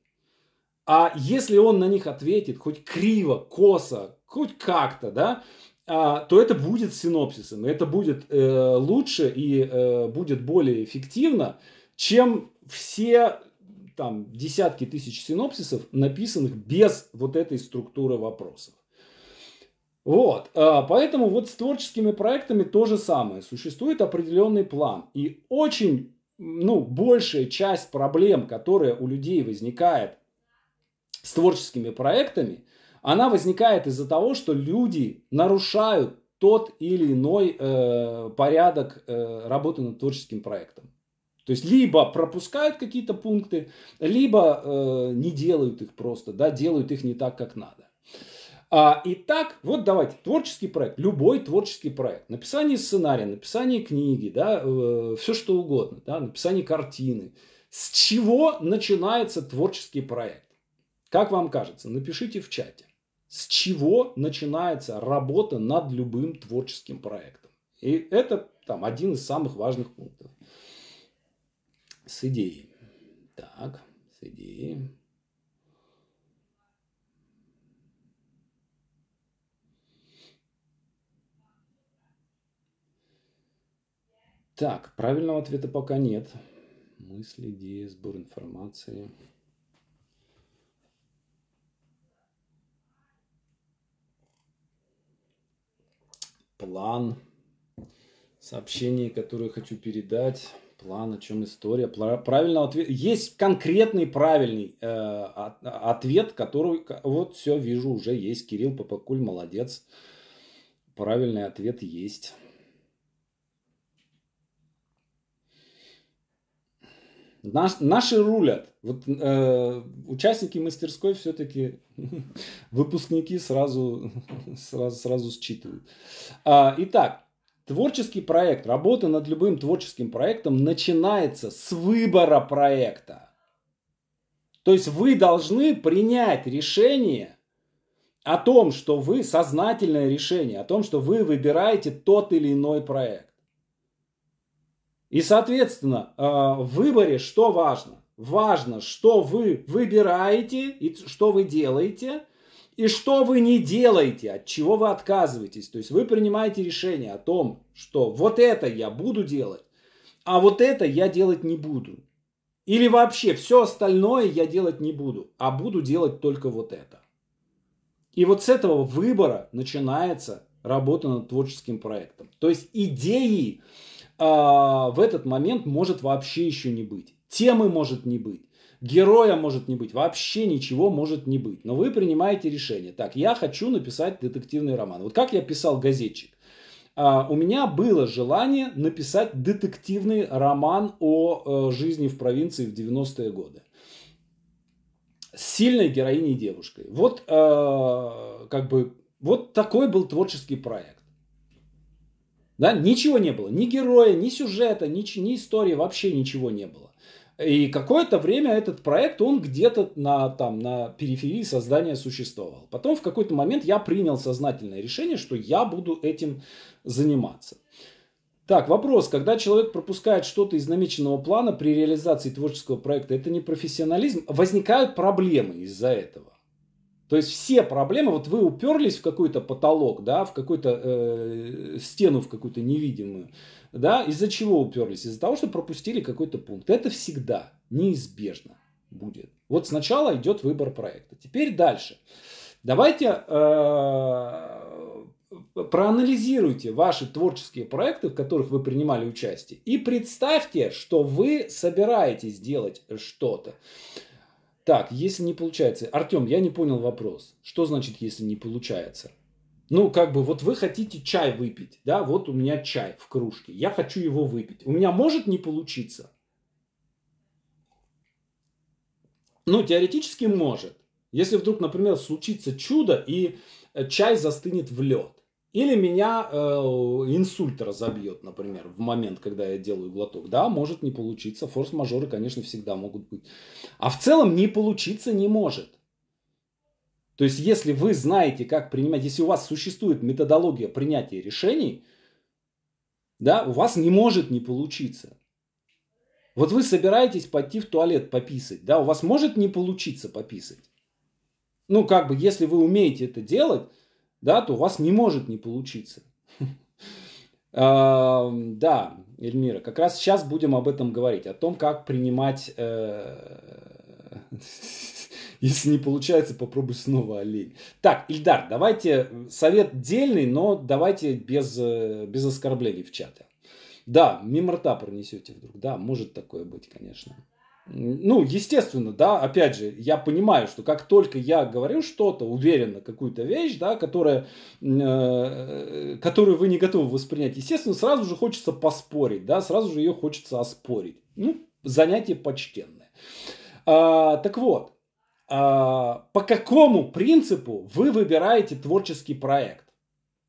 А если он на них ответит хоть криво, косо, хоть как-то, да, а, то это будет синопсисом, это будет э, лучше и э, будет более эффективно, чем все там десятки тысяч синопсисов, написанных без вот этой структуры вопросов. Вот, а, поэтому вот с творческими проектами то же самое. Существует определенный план. И очень, ну, большая часть проблем, которые у людей возникает с творческими проектами, она возникает из-за того, что люди нарушают тот или иной э, порядок э, работы над творческим проектом. То есть либо пропускают какие-то пункты, либо э, не делают их просто, да, делают их не так, как надо. А, итак, вот давайте, творческий проект, любой творческий проект. Написание сценария, написание книги, да, э, все что угодно, да, написание картины. С чего начинается творческий проект? Как вам кажется? Напишите в чате с чего начинается работа над любым творческим проектом. И это там один из самых важных пунктов. С идеей. Так, с идеей. Так, правильного ответа пока нет. Мысли, идеи, сбор информации. план сообщение которое хочу передать. План, о чем история? правильный ответ Есть конкретный правильный э, ответ, который... Вот все, вижу, уже есть. Кирилл Попакуль, молодец. Правильный ответ есть. Наш, наши рулят. Вот, э, участники мастерской все-таки выпускники сразу, сразу, сразу считывают. А, итак, творческий проект, работа над любым творческим проектом начинается с выбора проекта. То есть вы должны принять решение о том, что вы сознательное решение, о том, что вы выбираете тот или иной проект. И, соответственно, а, в выборе что важно? Важно, что вы выбираете и что вы делаете, и что вы не делаете, от чего вы отказываетесь. То есть вы принимаете решение о том, что вот это я буду делать, а вот это я делать не буду. Или вообще все остальное я делать не буду, а буду делать только вот это. И вот с этого выбора начинается работа над творческим проектом. То есть идеи а, в этот момент может вообще еще не быть. Темы может не быть. Героя может не быть, вообще ничего может не быть. Но вы принимаете решение. Так, я хочу написать детективный роман. Вот как я писал газетчик. Uh, у меня было желание написать детективный роман о uh, жизни в провинции в 90-е годы. С сильной героиней девушкой. Вот, uh, как бы, вот такой был творческий проект. Да, ничего не было, ни героя, ни сюжета, ни, ни истории, вообще ничего не было. И какое-то время этот проект, он где-то на, там, на периферии создания существовал. Потом в какой-то момент я принял сознательное решение, что я буду этим заниматься. Так, вопрос. Когда человек пропускает что-то из намеченного плана при реализации творческого проекта, это не профессионализм? Возникают проблемы из-за этого. То есть все проблемы, вот вы уперлись в какой-то потолок, да, в какую-то э, стену, в какую-то невидимую, да, из-за чего уперлись? Из-за того, что пропустили какой-то пункт. Это всегда неизбежно будет. Вот сначала идет выбор проекта. Теперь дальше. Давайте э, проанализируйте ваши творческие проекты, в которых вы принимали участие, и представьте, что вы собираетесь делать что-то. Так, если не получается. Артем, я не понял вопрос. Что значит, если не получается? Ну, как бы, вот вы хотите чай выпить, да, вот у меня чай в кружке, я хочу его выпить. У меня может не получиться? Ну, теоретически может. Если вдруг, например, случится чудо и э, чай застынет в лед. Или меня э, инсульт разобьет, например, в момент, когда я делаю глоток. Да, может не получиться. Форс-мажоры, конечно, всегда могут быть. А в целом не получиться не может. То есть, если вы знаете, как принимать, если у вас существует методология принятия решений, да, у вас не может не получиться. Вот вы собираетесь пойти в туалет пописать, да, у вас может не получиться пописать. Ну, как бы, если вы умеете это делать, да, то у вас не может не получиться. Да, Эльмира, как раз сейчас будем об этом говорить, о том, как принимать... Э, если не получается, попробуй снова олень. Так, Ильдар, давайте совет дельный, но давайте без, э, без оскорблений в чате. Да, мимо рта пронесете вдруг. Да, может такое быть, конечно. Ну, естественно, да, опять же, я понимаю, что как только я говорю что-то уверенно, какую-то вещь, да, которая, э, которую вы не готовы воспринять, естественно, сразу же хочется поспорить, да, сразу же ее хочется оспорить. Ну, занятие почтенное. А, так вот, а, по какому принципу вы выбираете творческий проект?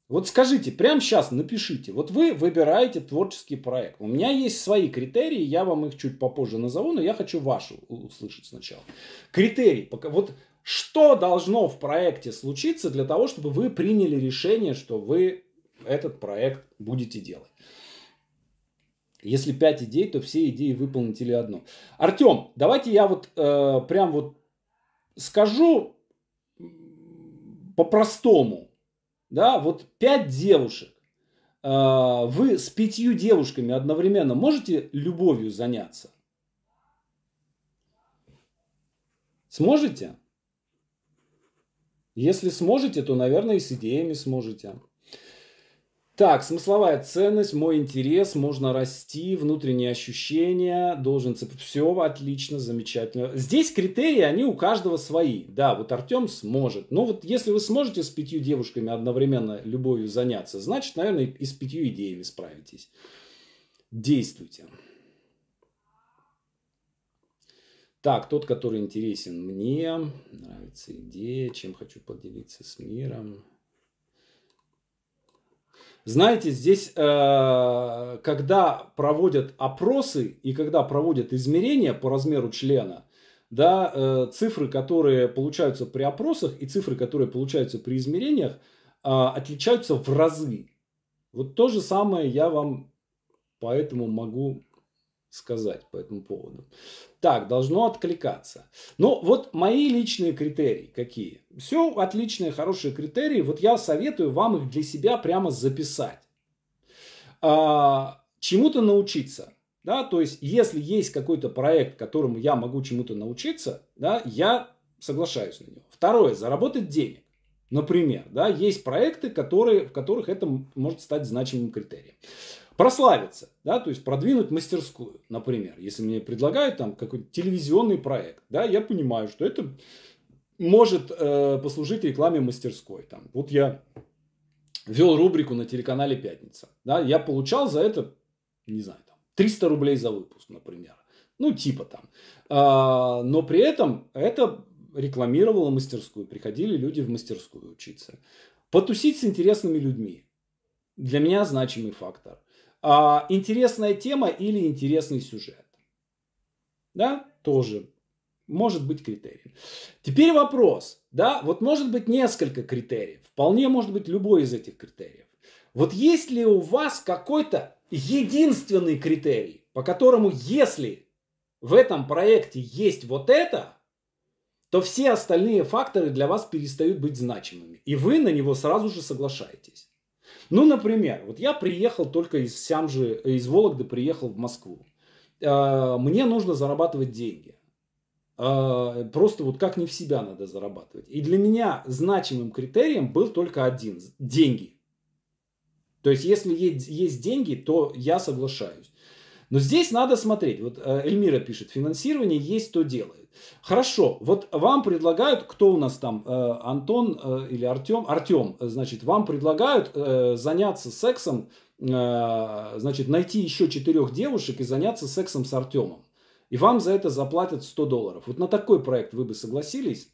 Вот скажите, прямо сейчас напишите. Вот вы выбираете творческий проект. У меня есть свои критерии, я вам их чуть попозже назову, но я хочу вашу услышать сначала. Критерий. Вот что должно в проекте случиться для того, чтобы вы приняли решение, что вы этот проект будете делать. Если пять идей, то все идеи выполнить или одну. Артем, давайте я вот э, прям вот скажу по-простому да, вот пять девушек, а, вы с пятью девушками одновременно можете любовью заняться? Сможете? Если сможете, то, наверное, и с идеями сможете. Так, смысловая ценность, мой интерес, можно расти, внутренние ощущения, должен цепляться. Все отлично, замечательно. Здесь критерии, они у каждого свои. Да, вот Артем сможет. Но вот если вы сможете с пятью девушками одновременно любовью заняться, значит, наверное, и с пятью идеями справитесь. Действуйте. Так, тот, который интересен мне, нравится идея, чем хочу поделиться с миром. Знаете, здесь, э, когда проводят опросы и когда проводят измерения по размеру члена, да, э, цифры, которые получаются при опросах и цифры, которые получаются при измерениях, э, отличаются в разы. Вот то же самое я вам поэтому могу сказать по этому поводу. Так, должно откликаться. Ну, вот мои личные критерии какие? Все отличные, хорошие критерии. Вот я советую вам их для себя прямо записать. А, чему-то научиться. Да, то есть, если есть какой-то проект, которому я могу чему-то научиться, да, я соглашаюсь на него. Второе, заработать денег. Например, да, есть проекты, которые, в которых это может стать значимым критерием прославиться, да, то есть продвинуть мастерскую, например. Если мне предлагают там какой то телевизионный проект, да, я понимаю, что это может э, послужить рекламе мастерской. Там, вот я вел рубрику на телеканале «Пятница». Да, я получал за это, не знаю, там, 300 рублей за выпуск, например. Ну, типа там. А, но при этом это рекламировало мастерскую. Приходили люди в мастерскую учиться. Потусить с интересными людьми. Для меня значимый фактор. А, интересная тема или интересный сюжет. Да, тоже может быть критерий. Теперь вопрос, да, вот может быть несколько критериев, вполне может быть любой из этих критериев. Вот есть ли у вас какой-то единственный критерий, по которому если в этом проекте есть вот это, то все остальные факторы для вас перестают быть значимыми, и вы на него сразу же соглашаетесь. Ну, например, вот я приехал только из Сямжи, из Вологды приехал в Москву. А, мне нужно зарабатывать деньги. А, просто вот как не в себя надо зарабатывать. И для меня значимым критерием был только один – деньги. То есть, если есть деньги, то я соглашаюсь. Но здесь надо смотреть. Вот э, Эльмира пишет, финансирование есть, то делает. Хорошо, вот вам предлагают, кто у нас там, э, Антон э, или Артем? Артем, э, значит, вам предлагают заняться сексом, значит, найти еще четырех девушек и заняться сексом с Артемом. И вам за это заплатят 100 долларов. Вот на такой проект вы бы согласились?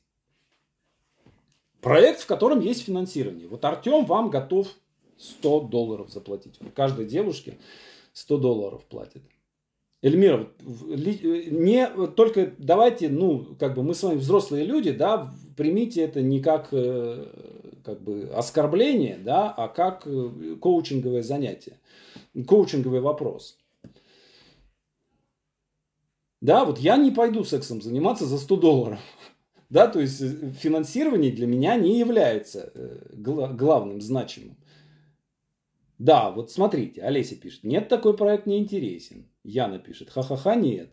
Проект, в котором есть финансирование. Вот Артем вам готов 100 долларов заплатить. Каждой девушке 100 долларов платит. Эльмир, э, не только давайте, ну, как бы мы с вами взрослые люди, да, примите это не как, э, как бы оскорбление, да, а как э, коучинговое занятие, коучинговый вопрос. Да, вот я не пойду сексом заниматься за 100 долларов. Да, то есть финансирование для меня не является главным, значимым. Да, вот смотрите, Олеся пишет, нет, такой проект не интересен. Яна пишет, ха-ха-ха, нет.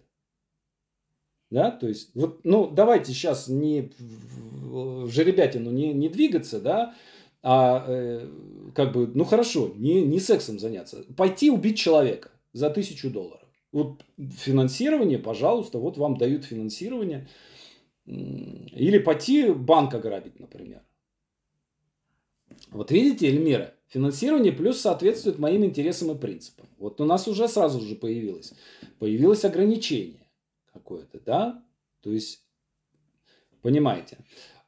Да, то есть, вот, ну, давайте сейчас не в жеребятину не, не двигаться, да, а э, как бы, ну хорошо, не, не сексом заняться. Пойти убить человека за тысячу долларов. Вот финансирование, пожалуйста, вот вам дают финансирование. Или пойти банк ограбить, например. Вот видите, Эльмира, финансирование плюс соответствует моим интересам и принципам. Вот у нас уже сразу же появилось, появилось ограничение какое-то, да? То есть, понимаете.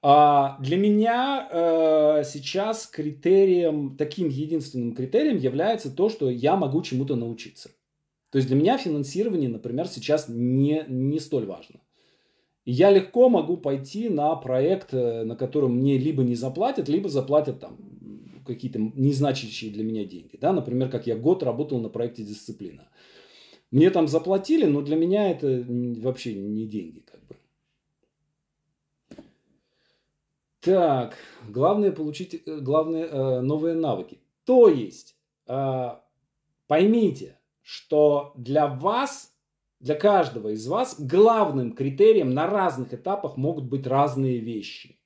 А для меня э, сейчас критерием, таким единственным критерием является то, что я могу чему-то научиться. То есть для меня финансирование, например, сейчас не, не столь важно. Я легко могу пойти на проект, э, на котором мне либо не заплатят, либо заплатят там какие-то незначащие для меня деньги. Да? Например, как я год работал на проекте «Дисциплина». Мне там заплатили, но для меня это вообще не деньги. Как бы. Так, главное получить э, главное, э, новые навыки. То есть, э, поймите, что для вас, для каждого из вас главным критерием на разных этапах могут быть разные вещи.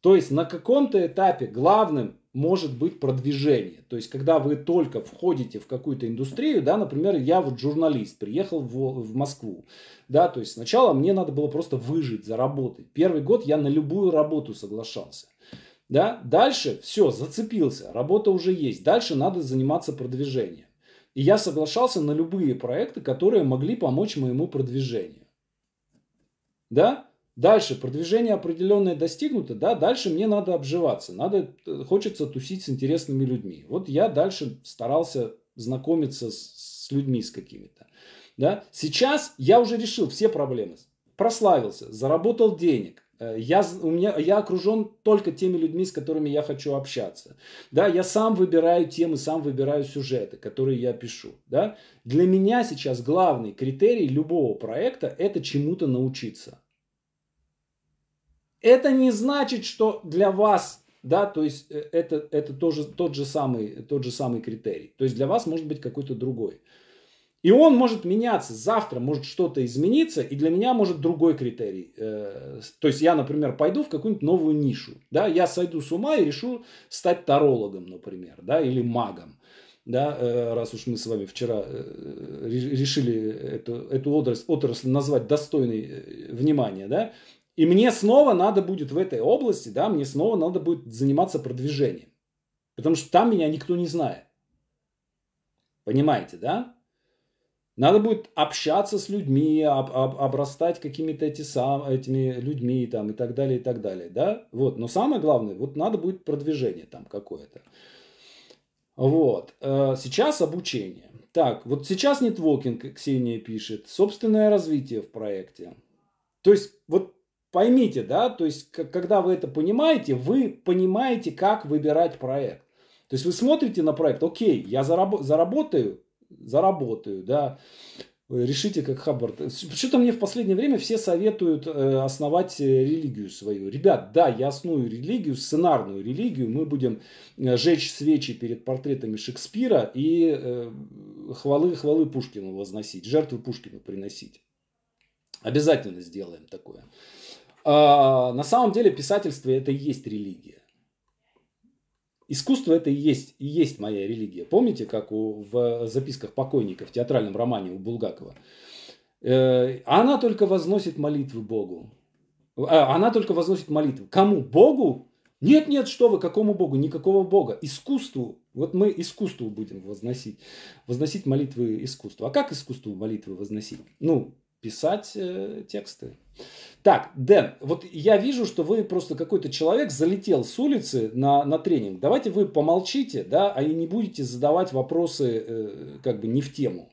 То есть на каком-то этапе главным может быть продвижение. То есть, когда вы только входите в какую-то индустрию, да, например, я вот журналист, приехал в, в Москву, да, то есть сначала мне надо было просто выжить, заработать. Первый год я на любую работу соглашался. Да? Дальше все, зацепился, работа уже есть. Дальше надо заниматься продвижением. И я соглашался на любые проекты, которые могли помочь моему продвижению. Да? Дальше продвижение определенное достигнуто, да, дальше мне надо обживаться, надо, э, хочется тусить с интересными людьми. Вот я дальше старался знакомиться с, с людьми с какими-то. Да. Сейчас я уже решил все проблемы. Прославился, заработал денег, э, я, у меня, я окружен только теми людьми, с которыми я хочу общаться. Да, я сам выбираю темы, сам выбираю сюжеты, которые я пишу. Да. Для меня сейчас главный критерий любого проекта – это чему-то научиться. Это не значит, что для вас, да, то есть э, это, это тоже тот же, самый, тот же самый критерий. То есть для вас может быть какой-то другой. И он может меняться. Завтра может что-то измениться, и для меня может другой критерий. Э, то есть я, например, пойду в какую-нибудь новую нишу. Да? Я сойду с ума и решу стать тарологом, например, да? или магом. Да? Э, раз уж мы с вами вчера решили эту, эту отрасль, отрасль назвать достойной внимания. Да? И мне снова надо будет в этой области, да, мне снова надо будет заниматься продвижением. Потому что там меня никто не знает. Понимаете, да? Надо будет общаться с людьми, об, об, обрастать какими-то эти сам, этими людьми там, и так далее, и так далее. Да? Вот. Но самое главное, вот надо будет продвижение там какое-то. Вот. Э, сейчас обучение. Так, вот сейчас нетворкинг, Ксения пишет. Собственное развитие в проекте. То есть, вот поймите, да, то есть, когда вы это понимаете, вы понимаете, как выбирать проект. То есть вы смотрите на проект, окей, я зараб- заработаю, заработаю, да, решите как Хаббард. Что-то мне в последнее время все советуют э, основать э, религию свою. Ребят, да, я основаю религию, сценарную религию. Мы будем э, жечь свечи перед портретами Шекспира и хвалы, хвалы Пушкину возносить, жертвы Пушкину приносить. Обязательно сделаем такое. А, на самом деле писательство это и есть религия. Искусство это и есть, и есть моя религия. Помните, как у, в записках покойника в театральном романе у Булгакова? Э, она только возносит молитвы Богу. А, она только возносит молитвы. Кому? Богу? Нет, нет, что вы, какому Богу? Никакого Бога. Искусству. Вот мы искусству будем возносить. Возносить молитвы искусству. А как искусству молитвы возносить? Ну, писать э, тексты. Так, Дэн, вот я вижу, что вы просто какой-то человек залетел с улицы на, на тренинг. Давайте вы помолчите, да, а и не будете задавать вопросы э, как бы не в тему.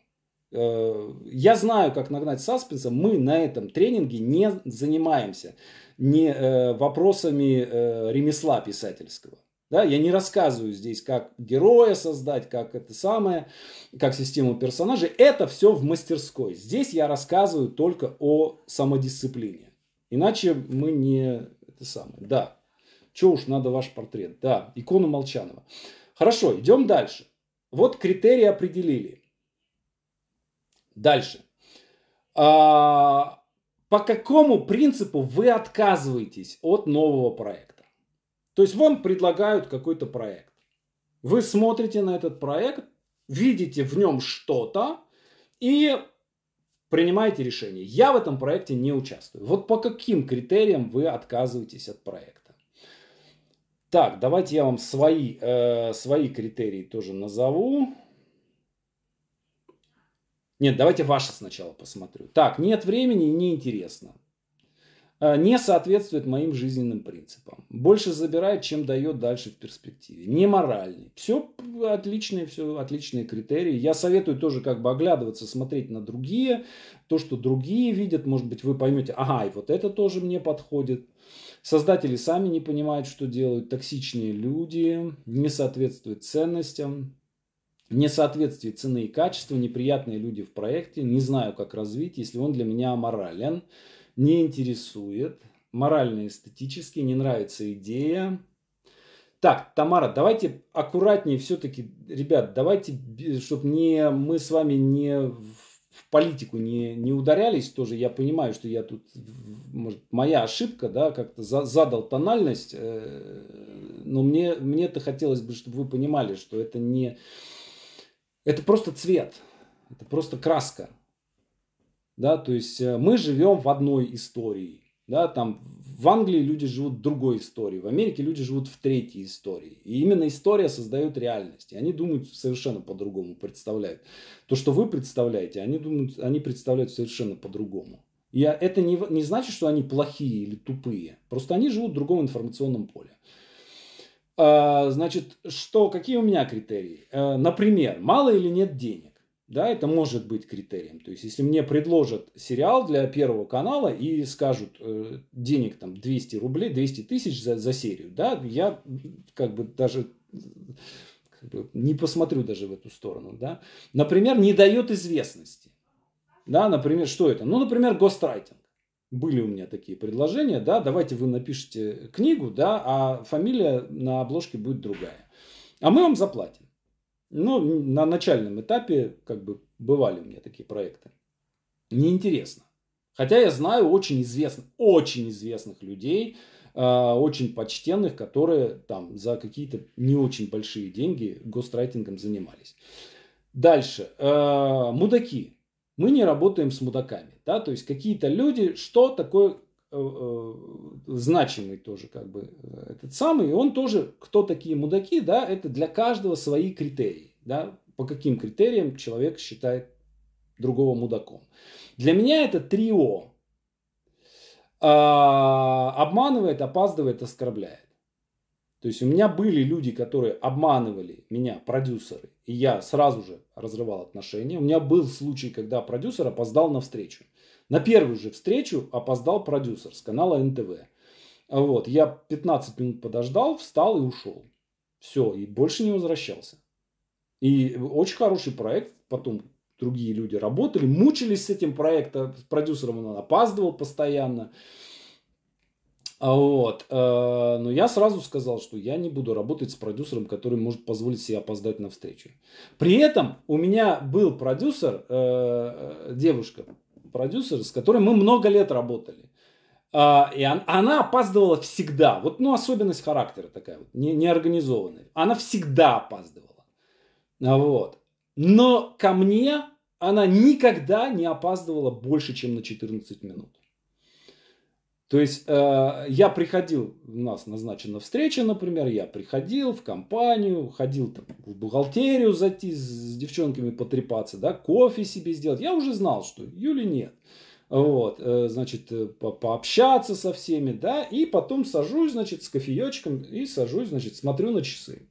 Э, я знаю, как нагнать саспенса. Мы на этом тренинге не занимаемся не, э, вопросами э, ремесла писательского. Да, я не рассказываю здесь, как героя создать, как это самое, как систему персонажей. Это все в мастерской. Здесь я рассказываю только о самодисциплине. Иначе мы не это самое. Да. Че уж надо ваш портрет. Да. Икону Молчанова. Хорошо, идем дальше. Вот критерии определили. Дальше. А, по какому принципу вы отказываетесь от нового проекта? То есть вам предлагают какой-то проект. Вы смотрите на этот проект, видите в нем что-то и принимаете решение. Я в этом проекте не участвую. Вот по каким критериям вы отказываетесь от проекта? Так, давайте я вам свои, э, свои критерии тоже назову. Нет, давайте ваши сначала посмотрю. Так, нет времени, неинтересно. Э, не соответствует моим жизненным принципам. Больше забирает, чем дает дальше в перспективе. Не моральный. Все отличные, все отличные критерии. Я советую тоже как бы оглядываться, смотреть на другие. То, что другие видят, может быть, вы поймете, ага, и вот это тоже мне подходит. Создатели сами не понимают, что делают. Токсичные люди, не соответствуют ценностям, несоответствие цены и качества, неприятные люди в проекте, не знаю, как развить, если он для меня аморален не интересует, морально-эстетически не нравится идея. Так, Тамара, давайте аккуратнее все-таки, ребят, давайте, чтобы не, мы с вами не в политику не, не ударялись тоже. Я понимаю, что я тут, может, моя ошибка, да, как-то за, задал тональность, э, но мне, мне-то хотелось бы, чтобы вы понимали, что это не... Это просто цвет, это просто краска да, то есть э, мы живем в одной истории, да, там в Англии люди живут в другой истории, в Америке люди живут в третьей истории. И именно история создает реальность. И они думают совершенно по-другому, представляют. То, что вы представляете, они думают, они представляют совершенно по-другому. И а, это не, не значит, что они плохие или тупые. Просто они живут в другом информационном поле. А, значит, что, какие у меня критерии? Э, например, мало или нет денег да, это может быть критерием. То есть, если мне предложат сериал для Первого канала и скажут э, денег там 200 рублей, 200 тысяч за, за серию, да, я как бы даже как бы, не посмотрю даже в эту сторону, да. Например, не дает известности. Да, например, что это? Ну, например, гострайтинг. Были у меня такие предложения, да, давайте вы напишите книгу, да, а фамилия на обложке будет другая. А мы вам заплатим. Ну, на начальном этапе, как бы, бывали у меня такие проекты. Неинтересно. Хотя я знаю очень известных, очень известных людей, а, очень почтенных, которые там за какие-то не очень большие деньги гострайтингом занимались. Дальше. А, мудаки. Мы не работаем с мудаками. Да? То есть какие-то люди, что такое Э, э, значимый тоже как бы э, этот самый, и он тоже, кто такие мудаки, да, это для каждого свои критерии, да, по каким критериям человек считает другого мудаком. Для меня это трио. А, обманывает, опаздывает, оскорбляет. То есть у меня были люди, которые обманывали меня, продюсеры, и я сразу же разрывал отношения. У меня был случай, когда продюсер опоздал на встречу. На первую же встречу опоздал продюсер с канала НТВ. Вот, я 15 минут подождал, встал и ушел. Все, и больше не возвращался. И очень хороший проект, потом другие люди работали, мучились с этим проектом, с продюсером он опаздывал постоянно. А вот. Э, но я сразу сказал, что я не буду работать с продюсером, который может позволить себе опоздать на встречу. При этом у меня был продюсер, э, э, девушка, продюсер, с которой мы много лет работали. А, и она опаздывала всегда. Вот, ну, особенность характера такая, вот, не, неорганизованная. Она всегда опаздывала. А, вот. Но ко мне она никогда не опаздывала больше, чем на 14 минут. То есть э, я приходил, у нас назначена встреча, например, я приходил в компанию, ходил там, в бухгалтерию зайти с, с девчонками потрепаться, да, кофе себе сделать. Я уже знал, что Юли нет. Вот, э, значит, э, по пообщаться со всеми, да, и потом сажусь, значит, с кофеечком и сажусь, значит, смотрю на часы.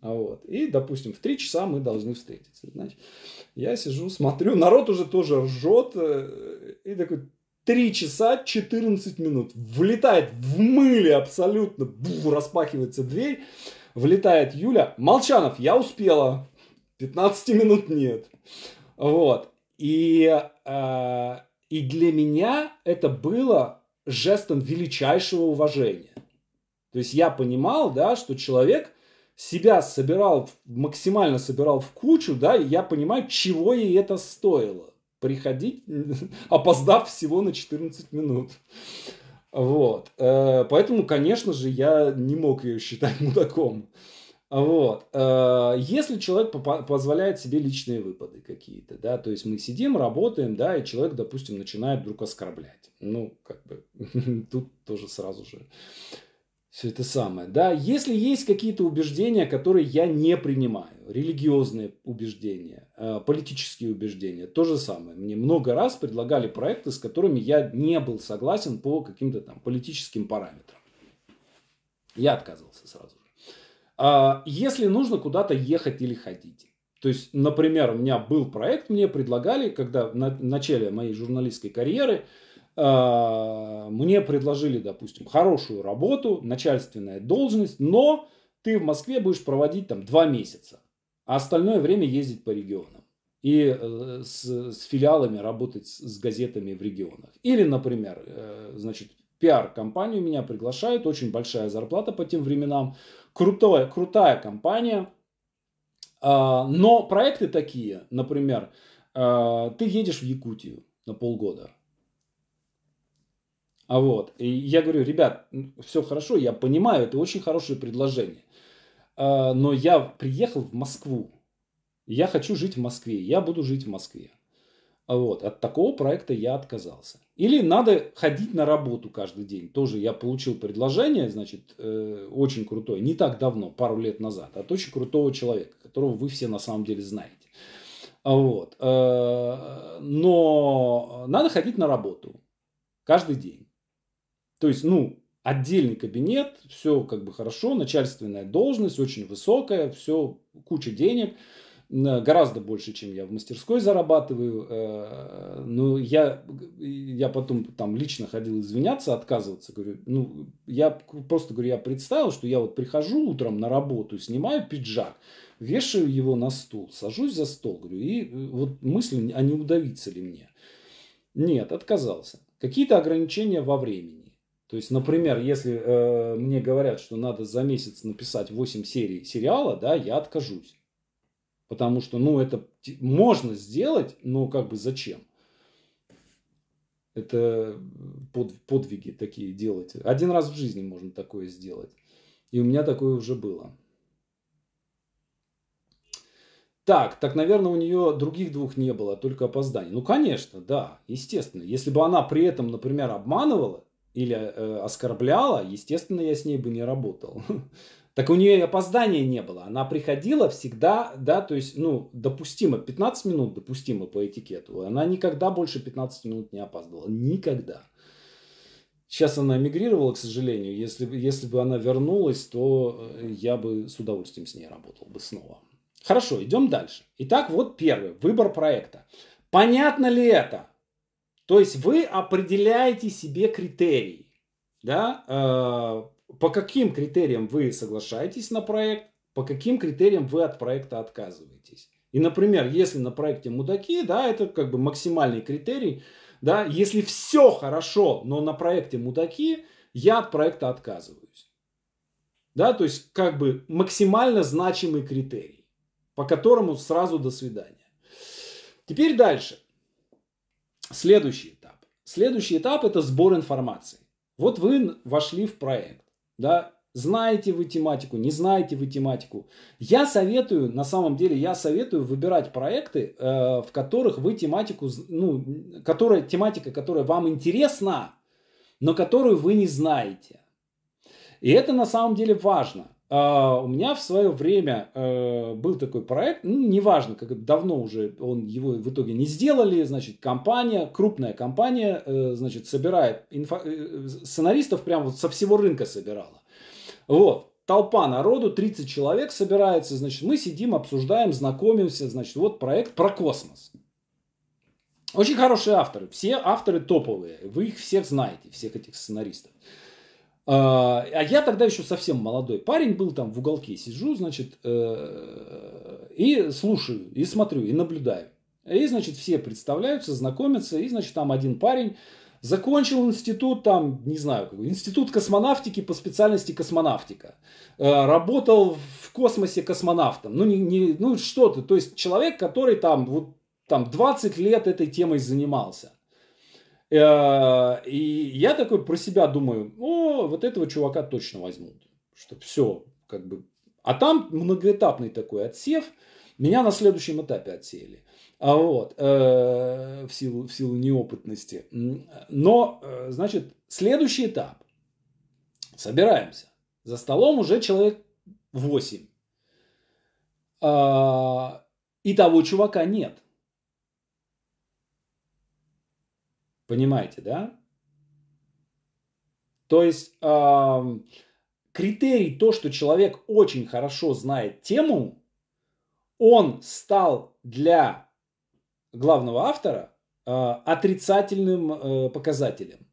Вот. И, допустим, в три часа мы должны встретиться. Значит, я сижу, смотрю, народ уже тоже ржет. Э, и такой, 3 часа 14 минут. Влетает в мыле абсолютно, бух, распахивается дверь. Влетает Юля. Молчанов, я успела. 15 минут нет. Вот. И, э, и для меня это было жестом величайшего уважения. То есть я понимал, да, что человек себя собирал, максимально собирал в кучу, да, и я понимаю, чего ей это стоило приходить, опоздав всего на 14 минут. Вот. Э, поэтому, конечно же, я не мог ее считать мудаком. Вот. Э, если человек позволяет себе личные выпады какие-то, да, то есть мы сидим, работаем, да, и человек, допустим, начинает вдруг оскорблять. Ну, как бы, тут тоже сразу же все это самое. Да, если есть какие-то убеждения, которые я не принимаю, религиозные убеждения, э, политические убеждения, то же самое. Мне много раз предлагали проекты, с которыми я не был согласен по каким-то там политическим параметрам. Я отказывался сразу же. А, если нужно куда-то ехать или ходить. То есть, например, у меня был проект, мне предлагали, когда в начале моей журналистской карьеры, а, мне предложили, допустим, хорошую работу, начальственная должность, но ты в Москве будешь проводить там два месяца, а остальное время ездить по регионам и э, с, с филиалами работать с, с газетами в регионах. Или, например, э, значит, пиар-компанию меня приглашают, очень большая зарплата по тем временам, крутая, крутая компания, а, но проекты такие, например, э, ты едешь в Якутию на полгода – а вот, и я говорю, ребят, все хорошо, я понимаю, это очень хорошее предложение. А, но я приехал в Москву. Я хочу жить в Москве, я буду жить в Москве. А вот, от такого проекта я отказался. Или надо ходить на работу каждый день. Тоже я получил предложение, значит, э, очень крутое, не так давно, пару лет назад, от очень крутого человека, которого вы все на самом деле знаете. А вот. Э, но надо ходить на работу каждый день. То есть, ну, отдельный кабинет, все как бы хорошо, начальственная должность очень высокая, все, куча денег, гораздо больше, чем я в мастерской зарабатываю. Э, но я, я потом там лично ходил извиняться, отказываться. Говорю, ну, я просто говорю, я представил, что я вот прихожу утром на работу, снимаю пиджак, вешаю его на стул, сажусь за стол, говорю, и э, вот мысль, а не удавиться ли мне? Нет, отказался. Какие-то ограничения во времени то есть, например, если э, мне говорят, что надо за месяц написать 8 серий сериала, да, я откажусь. Потому что, ну, это можно сделать, но как бы зачем? Это э, под, подвиги такие делать. Один раз в жизни можно такое сделать. И у меня такое уже было. Так, так, наверное, у нее других двух не было, только опозданий. Ну, конечно, да, естественно. Если бы она при этом, например, обманывала, или э, оскорбляла, естественно, я с ней бы не работал. Так у нее и опоздания не было. Она приходила всегда, да, то есть, ну, допустимо, 15 минут допустимо по этикету. Она никогда больше 15 минут не опаздывала. Никогда. Сейчас она эмигрировала, к сожалению. Если, если бы она вернулась, то э, я бы с удовольствием с ней работал бы снова. Хорошо, идем дальше. Итак, вот первый. Выбор проекта. Понятно ли это? То есть вы определяете себе критерии, да, э, по каким критериям вы соглашаетесь на проект, по каким критериям вы от проекта отказываетесь. И, например, если на проекте мудаки, да, это как бы максимальный критерий, да, если все хорошо, но на проекте мудаки, я от проекта отказываюсь. Да, то есть как бы максимально значимый критерий, по которому сразу до свидания. Теперь дальше. Следующий этап. Следующий этап – это сбор информации. Вот вы вошли в проект, да, знаете вы тематику, не знаете вы тематику. Я советую, на самом деле, я советую выбирать проекты, э, в которых вы тематику, ну, которая, тематика, которая вам интересна, но которую вы не знаете. И это на самом деле важно. А, у меня в свое время э, был такой проект, ну, неважно, как давно уже он его в итоге не сделали, значит, компания, крупная компания, э, значит, собирает инфо... Э, сценаристов прямо вот со всего рынка собирала. Вот, толпа народу, 30 человек собирается, значит, мы сидим, обсуждаем, знакомимся, значит, вот проект про космос. Очень хорошие авторы, все авторы топовые, вы их всех знаете, всех этих сценаристов. А, а я тогда еще совсем молодой парень был, там в уголке сижу, значит, э, и слушаю, и смотрю, и наблюдаю. И, значит, все представляются, знакомятся, и, значит, там один парень закончил институт, там, не знаю, институт космонавтики по специальности космонавтика. Э, работал в космосе космонавтом. Ну, не, не, ну что ты, то есть человек, который там, вот, там 20 лет этой темой занимался. Э, и я такой про себя думаю, о, вот этого чувака точно возьмут. Что все, как бы. А там многоэтапный такой отсев. Меня на следующем этапе отсеяли. А вот, э, в, силу, в силу неопытности. Но, э, значит, следующий этап. Собираемся. За столом уже человек 8. Э, а, и того чувака нет. Понимаете, да? То есть э, критерий то, что человек очень хорошо знает тему, он стал для главного автора э, отрицательным э, показателем.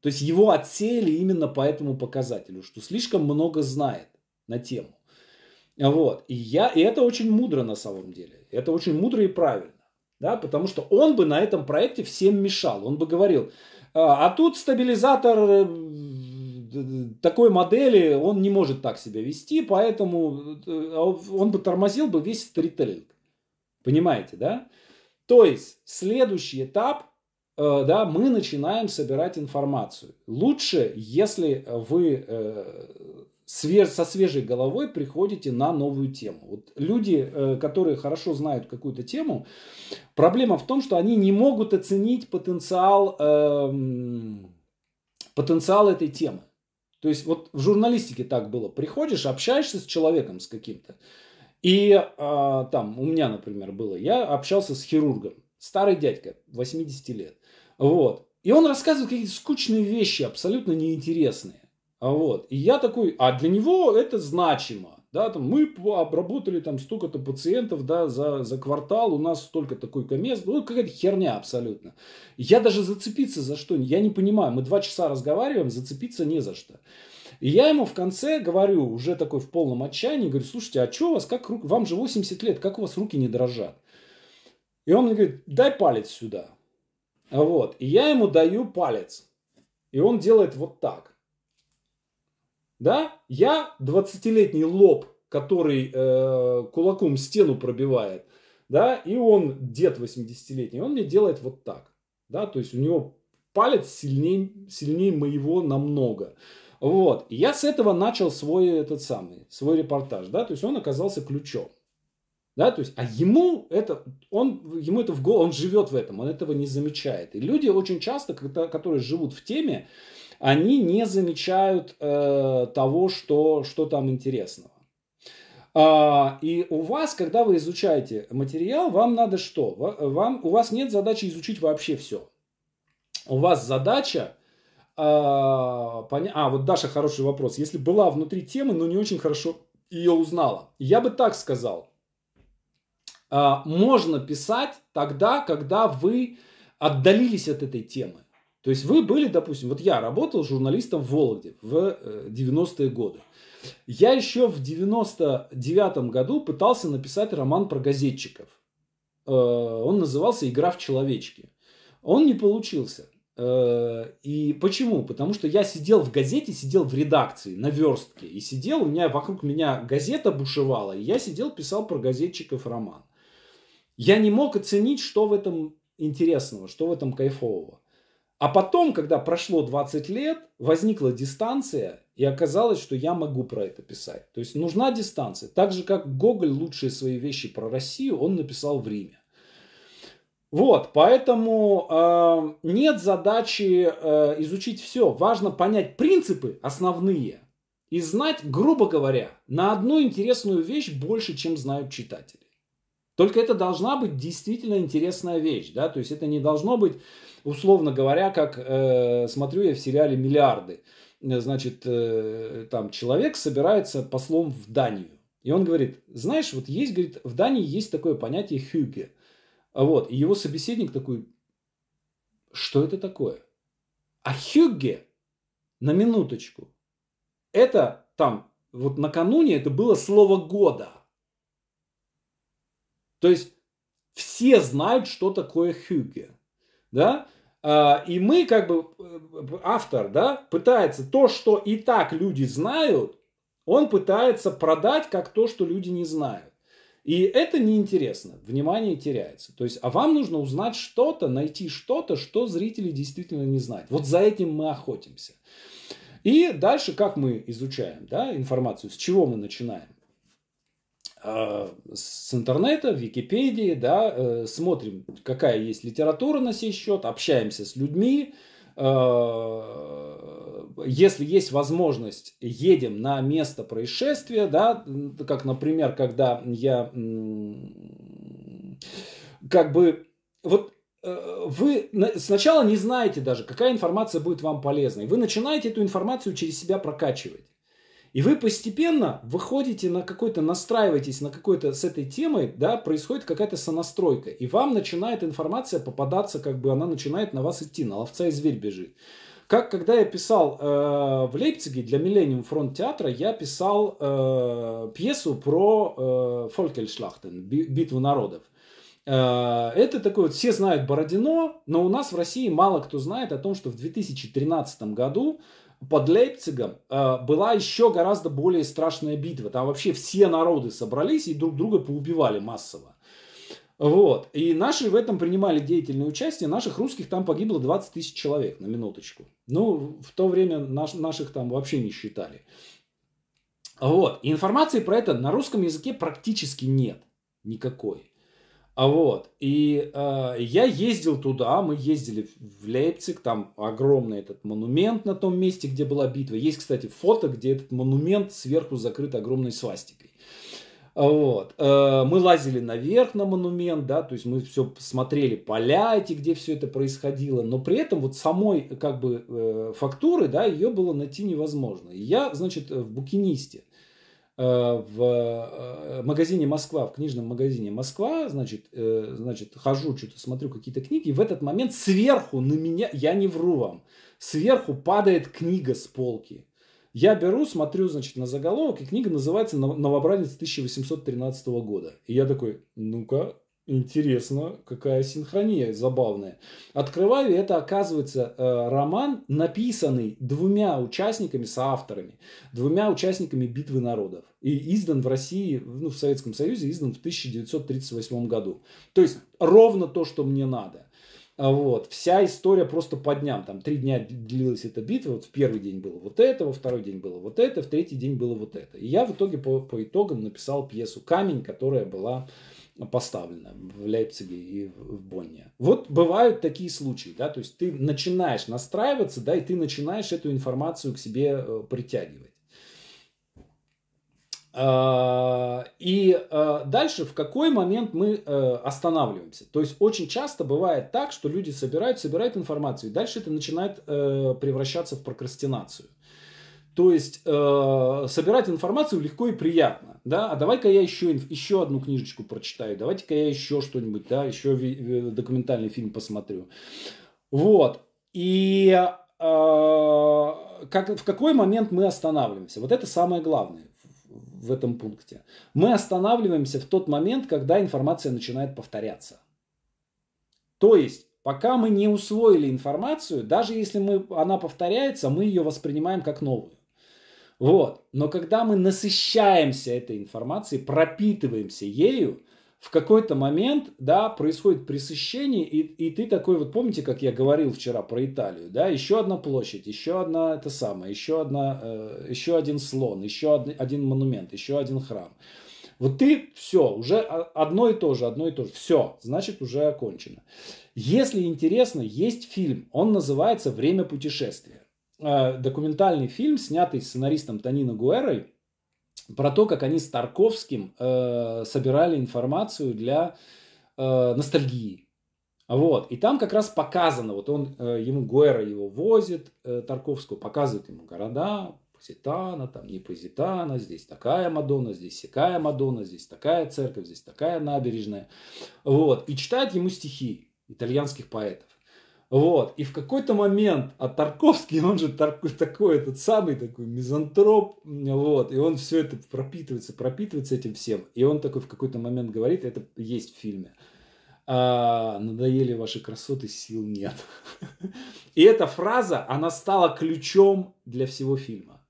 То есть его отсеяли именно по этому показателю, что слишком много знает на тему. Вот. И, я, и это очень мудро на самом деле. Это очень мудро и правильно да, потому что он бы на этом проекте всем мешал. Он бы говорил, а, а тут стабилизатор э, такой модели, он не может так себя вести, поэтому э, а он бы тормозил бы весь сторителлинг. Понимаете, да? То есть следующий этап, э, да, мы начинаем собирать информацию. Лучше, если вы со свежей головой приходите на новую тему. Вот люди, э, которые хорошо знают какую-то тему, проблема в том, что они не могут оценить потенциал, эм, потенциал этой темы. То есть вот в журналистике так было. Приходишь, общаешься с человеком с каким-то. И э, там у меня, например, было. Я общался с хирургом. Старый дядька, 80 лет. Вот. И он рассказывает какие-то скучные вещи, абсолютно неинтересные. А вот. И я такой, а для него это значимо. Да, там мы обработали там столько-то пациентов да, за, за квартал, у нас столько такой комес, ну какая-то херня абсолютно. Я даже зацепиться за что, я не понимаю, мы два часа разговариваем, зацепиться не за что. И я ему в конце говорю, уже такой в полном отчаянии, говорю, слушайте, а что у вас, как вам же 80 лет, как у вас руки не дрожат? И он мне говорит, дай палец сюда. А вот. И я ему даю палец. И он делает вот так. Да? Я 20-летний лоб, который э, кулаком стену пробивает, да, и он дед 80-летний, он мне делает вот так, да, то есть у него палец сильнее, сильнее моего намного. Вот. И я с этого начал свой этот самый, свой репортаж, да, то есть он оказался ключом. Да, то есть, а ему это, он, ему это в голову, он живет в этом, он этого не замечает. И люди очень часто, когда, которые живут в теме, они не замечают э, того, что, что там интересного. А, и у вас, когда вы изучаете материал, вам надо что? Вам, у вас нет задачи изучить вообще все. У вас задача... А, поня... а, вот Даша хороший вопрос. Если была внутри темы, но не очень хорошо ее узнала. Я бы так сказал. А, можно писать тогда, когда вы отдалились от этой темы. То есть вы были, допустим, вот я работал журналистом в Вологде в 90-е э, годы. Я еще в 99-м году пытался написать роман про газетчиков. Э, он назывался «Игра в человечки». Он не получился. Э, и почему? Потому что я сидел в газете, сидел в редакции, на верстке. И сидел, у меня вокруг меня газета бушевала. И я сидел, писал про газетчиков роман. Я не мог оценить, что в этом интересного, что в этом кайфового. А потом, когда прошло 20 лет, возникла дистанция, и оказалось, что я могу про это писать. То есть нужна дистанция. Так же, как Гоголь лучшие свои вещи про Россию, он написал в Риме. Вот, поэтому э, нет задачи э, изучить все. Важно понять принципы основные и знать, грубо говоря, на одну интересную вещь больше, чем знают читатели. Только это должна быть действительно интересная вещь, да, то есть это не должно быть условно говоря, как э, смотрю я в сериале «Миллиарды». Э, значит, э, там человек собирается послом в Данию. И он говорит, знаешь, вот есть, говорит, в Дании есть такое понятие «хюге». Вот, и его собеседник такой, что это такое? А «хюге» на минуточку. Это там, вот накануне это было слово года. То есть все знают, что такое хюге да, а, и мы как бы, автор, да, пытается то, что и так люди знают, он пытается продать как то, что люди не знают. И это неинтересно, внимание теряется. То есть, а вам нужно узнать что-то, найти что-то, что зрители действительно не знают. Вот за этим мы охотимся. И дальше как мы изучаем да, информацию, с чего мы начинаем? Э, с интернета, в Википедии, да, э, смотрим, какая есть литература на сей счет, общаемся с людьми. Э, если есть возможность, едем на место происшествия, да, как, например, когда я как бы вот вы сначала не знаете даже, какая информация будет вам полезной. Вы начинаете эту информацию через себя прокачивать. И вы постепенно выходите на какой-то, настраиваетесь на какой-то с этой темой, да, происходит какая-то сонастройка. И вам начинает информация попадаться, как бы она начинает на вас идти, на ловца и зверь бежит. Как когда я писал э, в Лейпциге для Millennium Front театра, я писал э, пьесу про э, Фолькельшлахтен, битву народов. Э, это такое, вот, все знают Бородино, но у нас в России мало кто знает о том, что в 2013 году под Лейпцигом э, была еще гораздо более страшная битва. Там вообще все народы собрались и друг друга поубивали массово. Вот. И наши в этом принимали деятельное участие. Наших русских там погибло 20 тысяч человек, на минуточку. Ну, в то время наш, наших там вообще не считали. Вот. И информации про это на русском языке практически нет. Никакой. А вот, и э, я ездил туда, мы ездили в Лейпциг, там огромный этот монумент на том месте, где была битва. Есть, кстати, фото, где этот монумент сверху закрыт огромной свастикой. А вот. Э, мы лазили наверх на монумент, да, то есть мы все смотрели поля эти, где все это происходило, но при этом вот самой как бы э, фактуры, да, ее было найти невозможно. И я, значит, в Букинисте Э, в э, магазине Москва, в книжном магазине Москва, значит, э, значит, хожу, что-то смотрю какие-то книги, и в этот момент сверху на меня, я не вру вам, сверху падает книга с полки. Я беру, смотрю, значит, на заголовок, и книга называется «Новобранец 1813 года». И я такой, ну-ка, Интересно, какая синхрония забавная. Открываю, это оказывается э, роман, написанный двумя участниками, соавторами, двумя участниками битвы народов. И издан в России, ну, в Советском Союзе, издан в 1938 году. То есть ровно то, что мне надо. А вот. Вся история просто по дням. Там три дня длилась эта битва. Вот в первый день было вот это, во второй день было вот это, в третий день было вот это. И я в итоге по, по итогам написал пьесу «Камень», которая была поставлено в Лейпциге и в Бонне. Вот бывают такие случаи, да, то есть ты начинаешь настраиваться, да, и ты начинаешь эту информацию к себе э, притягивать. А, и а, дальше в какой момент мы э, останавливаемся? То есть очень часто бывает так, что люди собирают, собирают информацию, и дальше это начинает э, превращаться в прокрастинацию. То есть э, собирать информацию легко и приятно, да. А давай-ка я еще еще одну книжечку прочитаю, давайте-ка я еще что-нибудь, да, еще документальный фильм посмотрю, вот. И э, как в какой момент мы останавливаемся? Вот это самое главное в этом пункте. Мы останавливаемся в тот момент, когда информация начинает повторяться. То есть Пока мы не усвоили информацию, даже если мы, она повторяется, мы ее воспринимаем как новую. Вот. Но когда мы насыщаемся этой информацией, пропитываемся ею, в какой-то момент, да, происходит пресыщение, и, и ты такой, вот помните, как я говорил вчера про Италию, да, еще одна площадь, еще одна, это самое, еще одна, э, еще один слон, еще од, один монумент, еще один храм. Вот ты все, уже одно и то же, одно и то же, все, значит уже окончено. Если интересно, есть фильм, он называется «Время путешествия». Э, документальный фильм, снятый сценаристом Танино Гуэрой, про то, как они с Тарковским э, собирали информацию для э, ностальгии. Вот. И там как раз показано, вот он, э, ему Гуэра его возит, э, Тарковского, показывает ему города, Позитана, там не Позитана, здесь такая Мадонна, здесь всякая Мадонна, здесь такая церковь, здесь такая набережная. Вот. И читает ему стихи итальянских поэтов. Вот. И в какой-то момент, а Тарковский, он же такой, такой этот самый такой мизантроп, вот, и он все это пропитывается, пропитывается этим всем. И он такой в какой-то момент говорит, это есть в фильме, а, надоели ваши красоты, сил нет. И эта фраза, она стала ключом для всего фильма.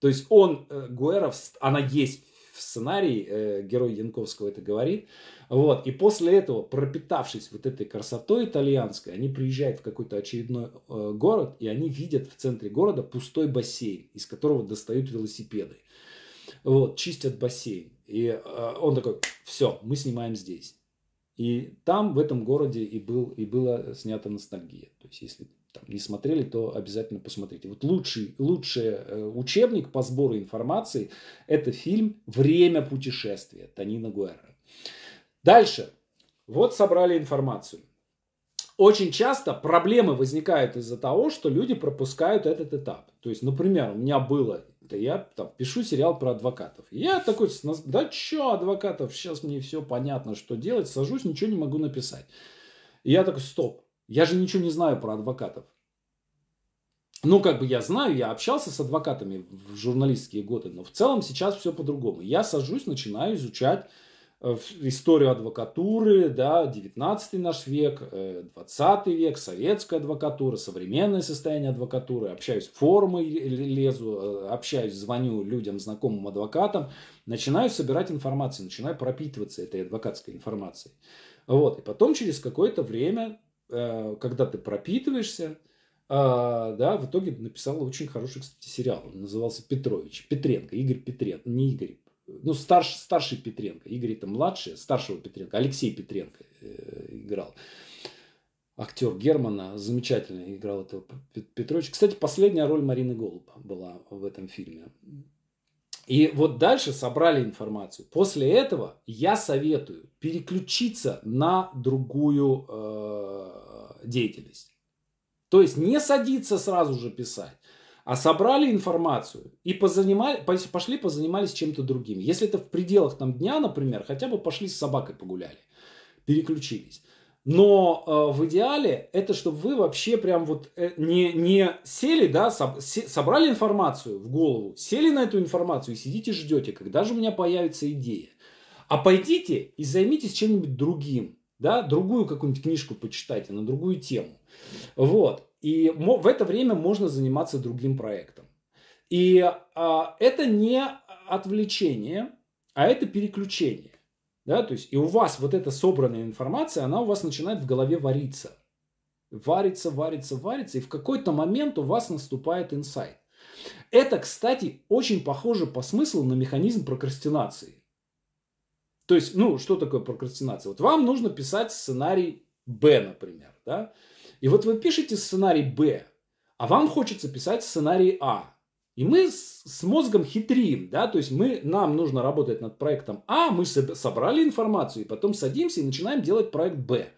То есть он, э, Гуэров, она есть в сценарий, э, герой Янковского это говорит. Вот. И после этого, пропитавшись вот этой красотой итальянской, они приезжают в какой-то очередной э, город, и они видят в центре города пустой бассейн, из которого достают велосипеды. Вот, чистят бассейн. И э, он такой, все, мы снимаем здесь. И там, в этом городе, и, был, и была снята ностальгия. То есть, если там, не смотрели, то обязательно посмотрите. Вот лучший, лучший э, учебник по сбору информации – это фильм «Время путешествия» Танина Гуэра. Дальше. Вот собрали информацию. Очень часто проблемы возникают из-за того, что люди пропускают этот этап. То есть, например, у меня было да я там пишу сериал про адвокатов. Я такой, да чё адвокатов, сейчас мне все понятно, что делать, сажусь, ничего не могу написать. И я такой, стоп, я же ничего не знаю про адвокатов. Ну, как бы я знаю, я общался с адвокатами в журналистские годы, но в целом сейчас все по-другому. Я сажусь, начинаю изучать э, историю адвокатуры, да, 19 наш век, 20 э, век, советская адвокатура, современное состояние адвокатуры, общаюсь в форумы, лезу, э, общаюсь, звоню людям, знакомым адвокатам, начинаю собирать информацию, начинаю пропитываться этой адвокатской информацией. Вот, и потом через какое-то время Э, когда ты пропитываешься, а, да, в итоге написал очень хороший, кстати, сериал. Он назывался Петрович. Петренко, Игорь Петренко, не Игорь. Ну, старш, старший Петренко. Игорь это младший, старшего Петренко. Алексей Петренко э, играл. Актер Германа замечательно играл этого Петровича. Кстати, последняя роль Марины Голуба была в этом фильме. И вот дальше собрали информацию. После этого я советую переключиться на другую э, деятельность. То есть не садиться сразу же писать, а собрали информацию и позанимали, пошли позанимались чем-то другим. Если это в пределах там, дня, например, хотя бы пошли с собакой погуляли, переключились. Но э, в идеале это, чтобы вы вообще прям вот э, не, не сели, да, соб, се, собрали информацию в голову, сели на эту информацию и сидите ждете, когда же у меня появится идея. А пойдите и займитесь чем-нибудь другим да, другую какую-нибудь книжку почитайте а на другую тему. Вот. И в это время можно заниматься другим проектом. И а, это не отвлечение, а это переключение. Да? То есть, и у вас вот эта собранная информация, она у вас начинает в голове вариться. Варится, варится, варится. И в какой-то момент у вас наступает инсайт. Это, кстати, очень похоже по смыслу на механизм прокрастинации. То есть, ну, что такое прокрастинация? Вот вам нужно писать сценарий Б, например, да? И вот вы пишете сценарий Б, а вам хочется писать сценарий А. И мы с, с мозгом хитрим, да, то есть мы, нам нужно работать над проектом А, мы собрали информацию, и потом садимся и начинаем делать проект Б.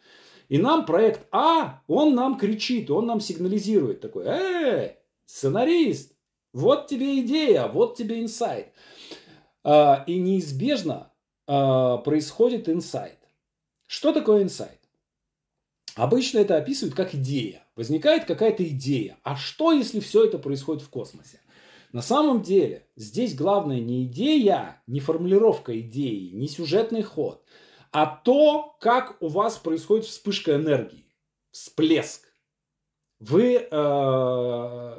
И нам проект А, он нам кричит, он нам сигнализирует такой, эй, сценарист, вот тебе идея, вот тебе инсайт. А, и неизбежно а, происходит инсайт. Что такое инсайт? Обычно это описывают как идея. Возникает какая-то идея. А что, если все это происходит в космосе? На самом деле, здесь главное не идея, не формулировка идеи, не сюжетный ход, а то, как у вас происходит вспышка энергии, всплеск. Вы э, э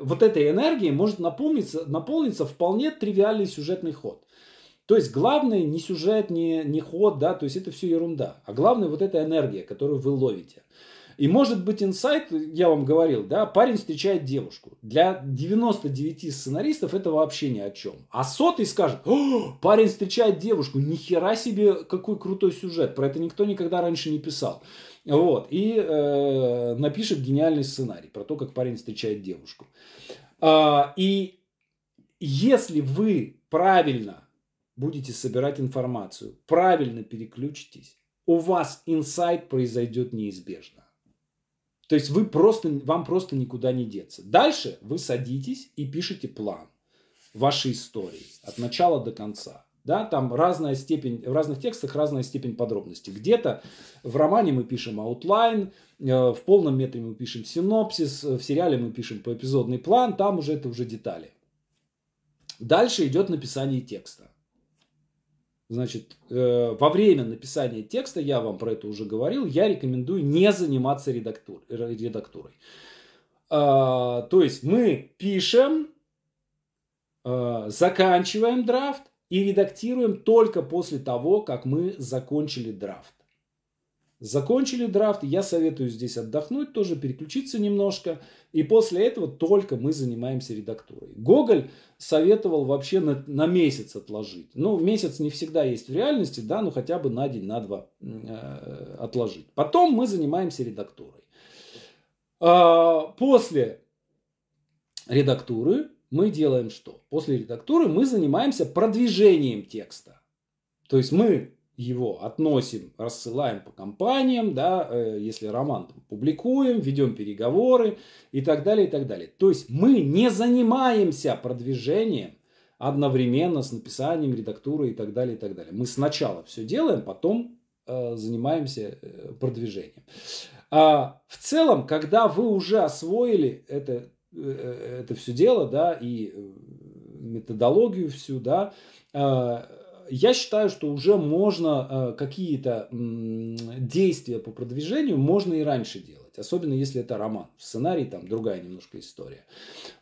вот этой энергией может наполниться, наполниться вполне тривиальный сюжетный ход. То есть главное не сюжет, не, не ход, да, то есть это все ерунда. А главное вот эта энергия, которую вы ловите. И может быть инсайт, я вам говорил, да, парень встречает девушку. Для 99 сценаристов это вообще ни о чем. А сотый скажет, О, парень встречает девушку, ни хера себе, какой крутой сюжет, про это никто никогда раньше не писал. Вот, и э, напишет гениальный сценарий про то, как парень встречает девушку. Э, и если вы правильно будете собирать информацию, правильно переключитесь, у вас инсайт произойдет неизбежно. То есть вы просто, вам просто никуда не деться. Дальше вы садитесь и пишете план вашей истории от начала до конца. Да, там разная степень, в разных текстах разная степень подробности. Где-то в романе мы пишем аутлайн, э, в полном метре мы пишем синопсис, э, в сериале мы пишем поэпизодный план, там уже это уже детали. Дальше идет написание текста. Значит, э, во время написания текста, я вам про это уже говорил, я рекомендую не заниматься редактур, редактурой. Э, то есть мы пишем, э, заканчиваем драфт и редактируем только после того, как мы закончили драфт закончили драфт, я советую здесь отдохнуть, тоже переключиться немножко, и после этого только мы занимаемся редактурой. Гоголь советовал вообще на, на месяц отложить. Ну, месяц не всегда есть в реальности, да, ну хотя бы на день, на два э, отложить. Потом мы занимаемся редактурой. А, после редактуры мы делаем что? После редактуры мы занимаемся продвижением текста. То есть мы его относим, рассылаем по компаниям, да, э, если роман там, публикуем, ведем переговоры и так далее, и так далее. То есть мы не занимаемся продвижением одновременно с написанием, редактурой и так далее, и так далее. Мы сначала все делаем, потом э, занимаемся э, продвижением. А в целом, когда вы уже освоили это, э, это все дело, да, и э, методологию всю, да, э, я считаю, что уже можно э, какие-то действия по продвижению можно и раньше делать, особенно если это роман. В сценарии там другая немножко история.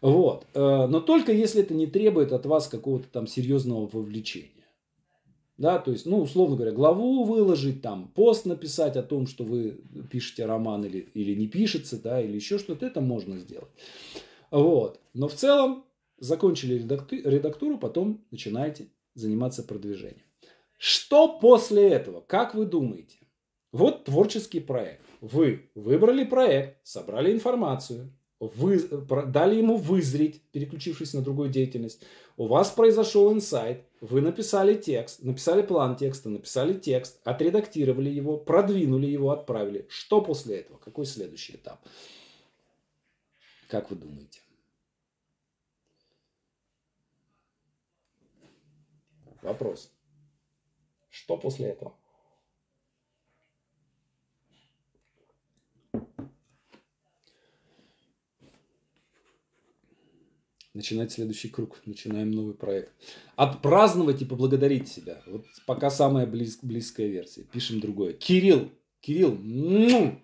Вот. Э, но только если это не требует от вас какого-то там серьезного вовлечения. Да, то есть, ну, условно говоря, главу выложить, там, пост написать о том, что вы пишете роман или, или не пишется, да, или еще что-то, это можно сделать. Вот. Но в целом, закончили редакту- редактуру, потом начинаете заниматься продвижением. Что после этого? Как вы думаете? Вот творческий проект. Вы выбрали проект, собрали информацию, вы, дали ему вызреть, переключившись на другую деятельность. У вас произошел инсайт, вы написали текст, написали план текста, написали текст, отредактировали его, продвинули его, отправили. Что после этого? Какой следующий этап? Как вы думаете? Вопрос. Что после этого? начинать следующий круг, начинаем новый проект. Отпраздновать и поблагодарить себя. Вот пока самая близ, близкая версия. Пишем другое. Кирилл, Кирилл, ну,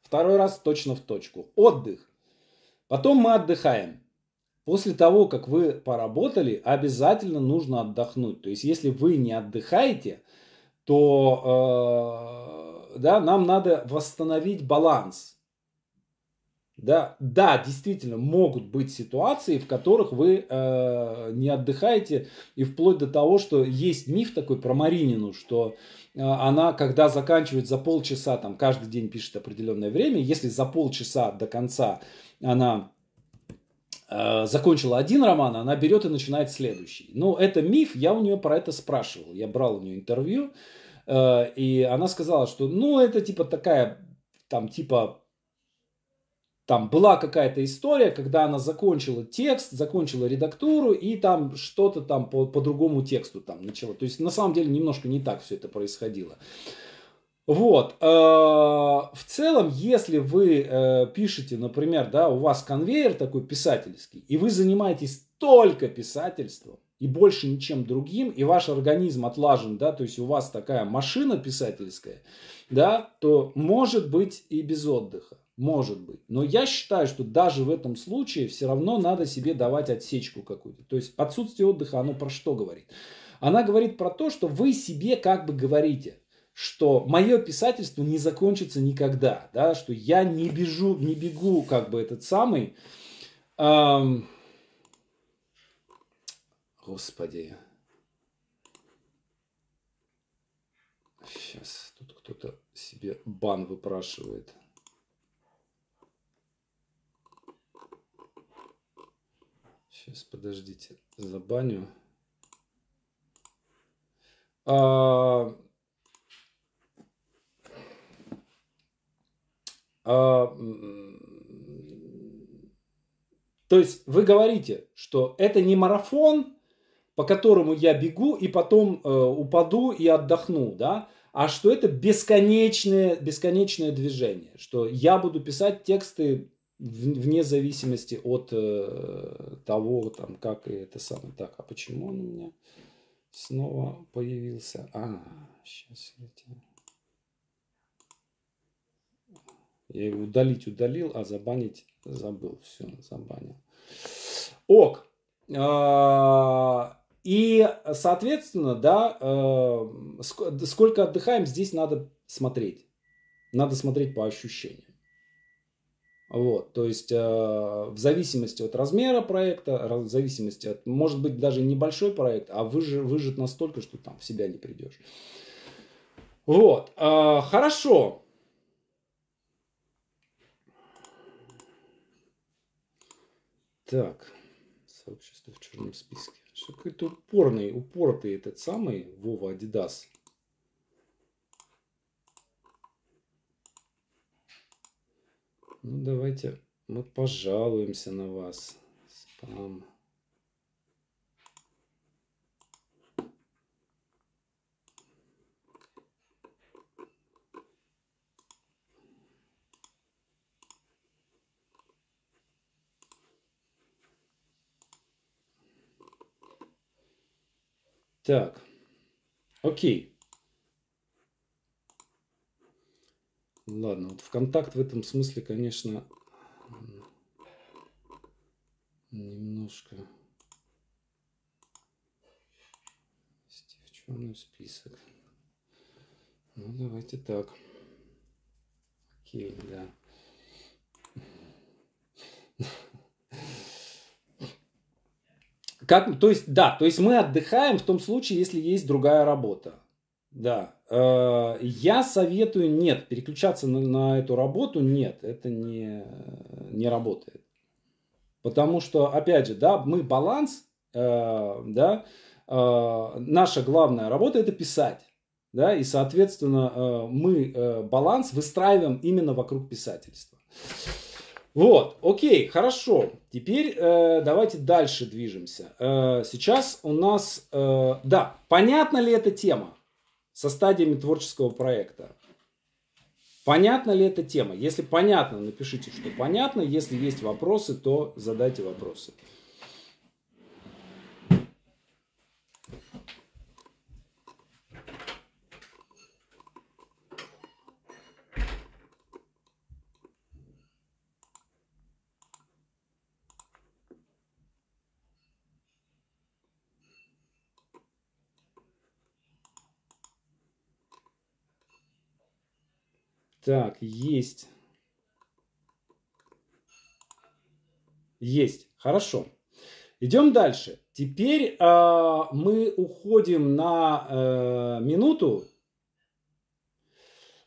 второй раз точно в точку. Отдых. Потом мы отдыхаем. После того, как вы поработали, обязательно нужно отдохнуть. То есть, если вы не отдыхаете, то э, да, нам надо восстановить баланс. Да, да, действительно, могут быть ситуации, в которых вы э, не отдыхаете, и вплоть до того, что есть миф такой про Маринину, что э, она, когда заканчивает за полчаса, там каждый день пишет определенное время, если за полчаса до конца она Э, закончила один роман, она берет и начинает следующий. Но ну, это миф, я у нее про это спрашивал. Я брал у нее интервью, э, и она сказала, что ну это типа такая, там типа там была какая-то история, когда она закончила текст, закончила редактуру и там что-то там по, по другому тексту там начала. То есть на самом деле немножко не так все это происходило. Вот. Э, в целом, если вы э, пишете, например, да, у вас конвейер такой писательский, и вы занимаетесь только писательством, и больше ничем другим, и ваш организм отлажен, да, то есть у вас такая машина писательская, да, то может быть и без отдыха. Может быть. Но я считаю, что даже в этом случае все равно надо себе давать отсечку какую-то. То есть отсутствие отдыха, оно про что говорит? Она говорит про то, что вы себе как бы говорите что мое писательство не закончится никогда, да, что я не бежу, не бегу, как бы этот самый, эм, господи, сейчас тут кто-то себе бан выпрашивает. Сейчас, подождите, забаню. А, А, то есть вы говорите, что это не марафон, по которому я бегу и потом э, упаду и отдохну, да, а что это бесконечное, бесконечное движение, что я буду писать тексты вне зависимости от э, того, там, как и это самое. Так, а почему он у меня снова появился? А, сейчас я тебя... Я его удалить удалил, а забанить забыл. Все, забанил. Ок. А, и, соответственно, да, э, сколько отдыхаем, здесь надо смотреть. Надо смотреть по ощущениям. Вот, то есть э, в зависимости от размера проекта, в зависимости от, может быть, даже небольшой проект, а выжи, выжит настолько, что там в себя не придешь. Вот, э, хорошо. Так, сообщество в черном списке. Что какой-то упорный, упортый этот самый Вова Адидас. Ну, давайте мы пожалуемся на вас. Спам. Так. Окей. Ладно, вот ВКонтакт в этом смысле, конечно, немножко... в черный список. Ну, давайте так. Окей, да. Как, то есть, да, то есть мы отдыхаем в том случае, если есть другая работа. Да. Э, я советую нет, переключаться на, на эту работу нет, это не, не работает. Потому что, опять же, да, мы баланс, э, да, э, наша главная работа это писать. Да, и, соответственно, мы баланс выстраиваем именно вокруг писательства. Вот, окей, хорошо. Теперь э, давайте дальше движемся. Э, сейчас у нас, э, да, понятна ли эта тема со стадиями творческого проекта? Понятна ли эта тема? Если понятно, напишите, что понятно. Если есть вопросы, то задайте вопросы. Так, есть. Есть. Хорошо. Идем дальше. Теперь э, мы уходим на э, минуту.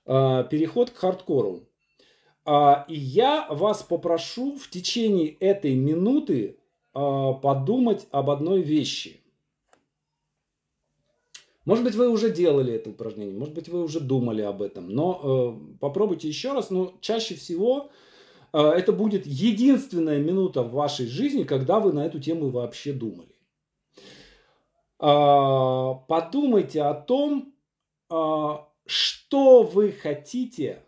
Э, переход к хардкору. Э, и я вас попрошу в течение этой минуты э, подумать об одной вещи. Может быть, вы уже делали это упражнение, может быть, вы уже думали об этом, но э, попробуйте еще раз, но чаще всего э, это будет единственная минута в вашей жизни, когда вы на эту тему вообще думали. Э, подумайте о том, э, что вы хотите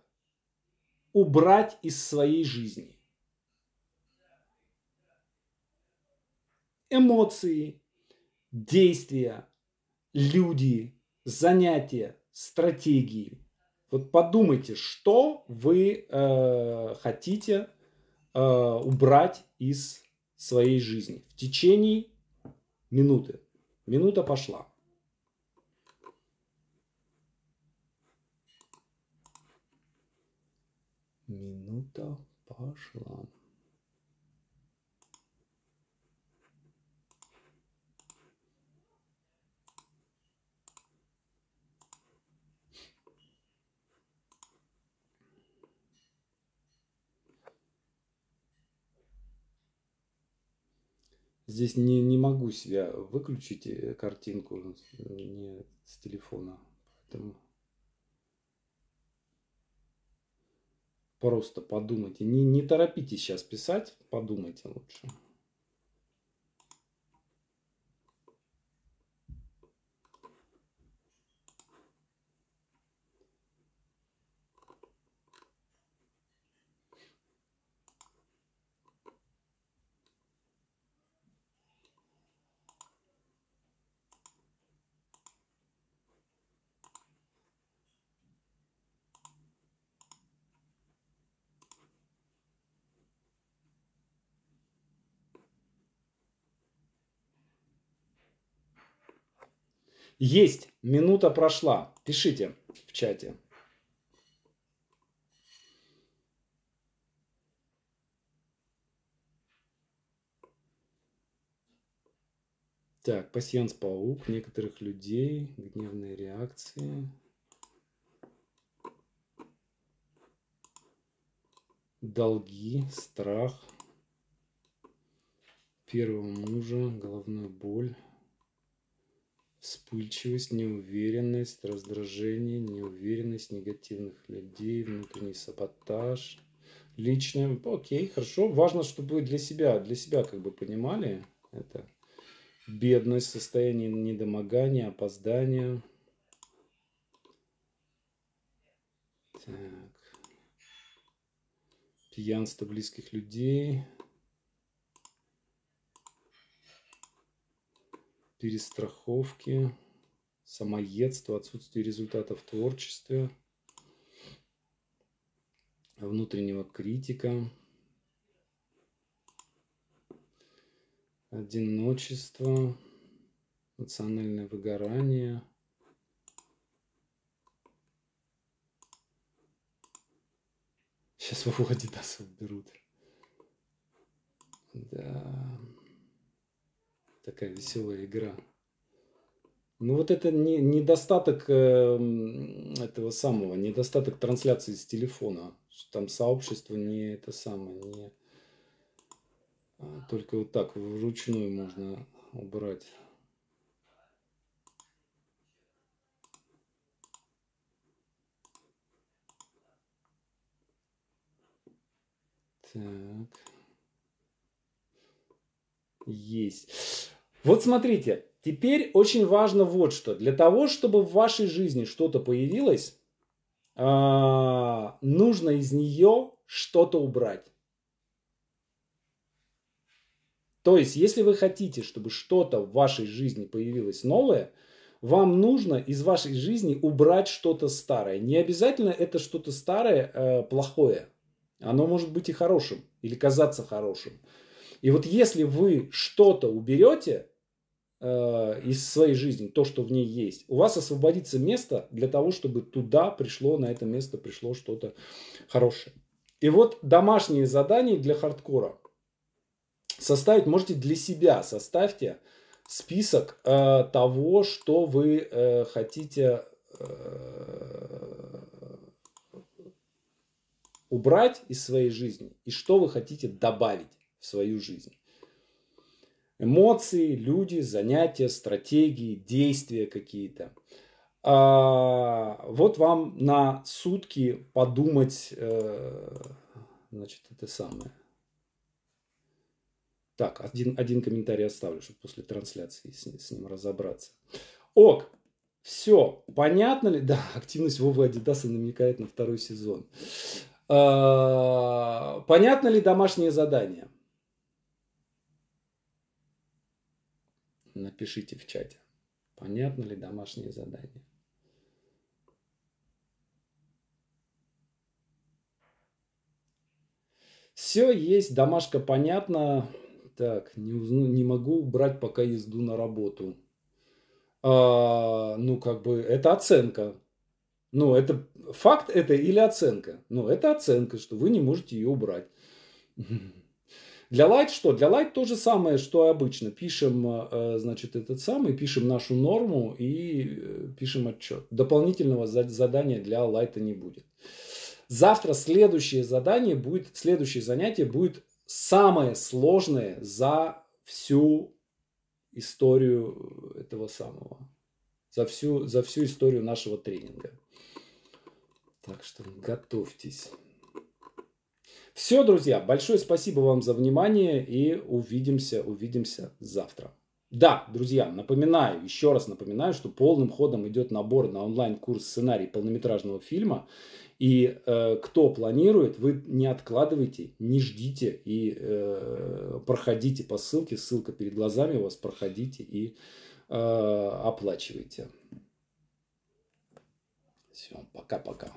убрать из своей жизни. Эмоции, действия, люди, занятия, стратегии. Вот подумайте, что вы э, хотите э, убрать из своей жизни в течение минуты. Минута пошла. Минута пошла. здесь не, не могу себя выключить э, картинку э, не с телефона. Поэтому просто подумайте. Не, не торопитесь сейчас писать, подумайте лучше. Есть, минута прошла. Пишите в чате. Так, пассианс паук, некоторых людей, гневные реакции. Долги, страх, первого мужа, головную боль вспыльчивость, неуверенность, раздражение, неуверенность негативных людей, внутренний саботаж, личное. Окей, хорошо. Важно, чтобы вы для себя, для себя как бы понимали это. Бедность, состояние недомогания, опоздания. Так. Пьянство близких людей. перестраховки, самоедство, отсутствие результата результатов творчества, внутреннего критика, одиночество, эмоциональное выгорание – Сейчас в Адидаса уберут. Да такая веселая игра. Ну вот это не, недостаток э, этого самого, недостаток трансляции с телефона. Что там сообщество не это самое, не... А, только вот так вручную можно убрать. Так. Есть. Вот смотрите, теперь очень важно вот что. Для того, чтобы в вашей жизни что-то появилось, а, нужно из нее что-то убрать. То есть, если вы хотите, чтобы что-то в вашей жизни появилось новое, вам нужно из вашей жизни убрать что-то старое. Не обязательно это что-то старое э, плохое. Оно может быть и хорошим или казаться хорошим. И вот если вы что-то уберете э, из своей жизни, то, что в ней есть, у вас освободится место для того, чтобы туда пришло, на это место пришло что-то хорошее. И вот домашние задания для хардкора составить можете для себя, составьте список э, того, что вы э, хотите э, убрать из своей жизни и что вы хотите добавить в свою жизнь. Эмоции, люди, занятия, стратегии, действия какие-то. А, вот вам на сутки подумать, э, значит, это самое. Так, один, один комментарий оставлю, чтобы после трансляции с, с ним разобраться. Ок, все, понятно ли? Да, активность Вовы Адидаса намекает на второй сезон. А, понятно ли домашнее задание? напишите в чате, понятно ли домашнее задание. Все есть, домашка понятна. Так, не, узну, не могу убрать, пока езду на работу. А, ну, как бы, это оценка. Ну, это факт это или оценка? Ну, это оценка, что вы не можете ее убрать. Для Light что? Для Light то же самое, что и обычно. Пишем, э, значит, этот самый, пишем нашу норму и э, пишем отчет. Дополнительного задания для Light не будет. Завтра следующее задание будет, следующее занятие будет самое сложное за всю историю этого самого, за всю, за всю историю нашего тренинга. Так что готовьтесь. Все, друзья, большое спасибо вам за внимание и увидимся, увидимся завтра. Да, друзья, напоминаю, еще раз напоминаю, что полным ходом идет набор на онлайн-курс сценарий полнометражного фильма. И э, кто планирует, вы не откладывайте, не ждите и э, проходите по ссылке. Ссылка перед глазами у вас. Проходите и э, оплачивайте. Все, пока-пока.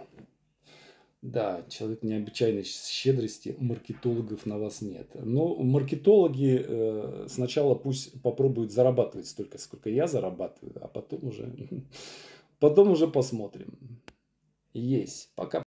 Да, человек необычайной щедрости, маркетологов на вас нет. Но маркетологи э, сначала пусть попробуют зарабатывать столько, сколько я зарабатываю, а потом уже, потом уже посмотрим. Есть. Пока.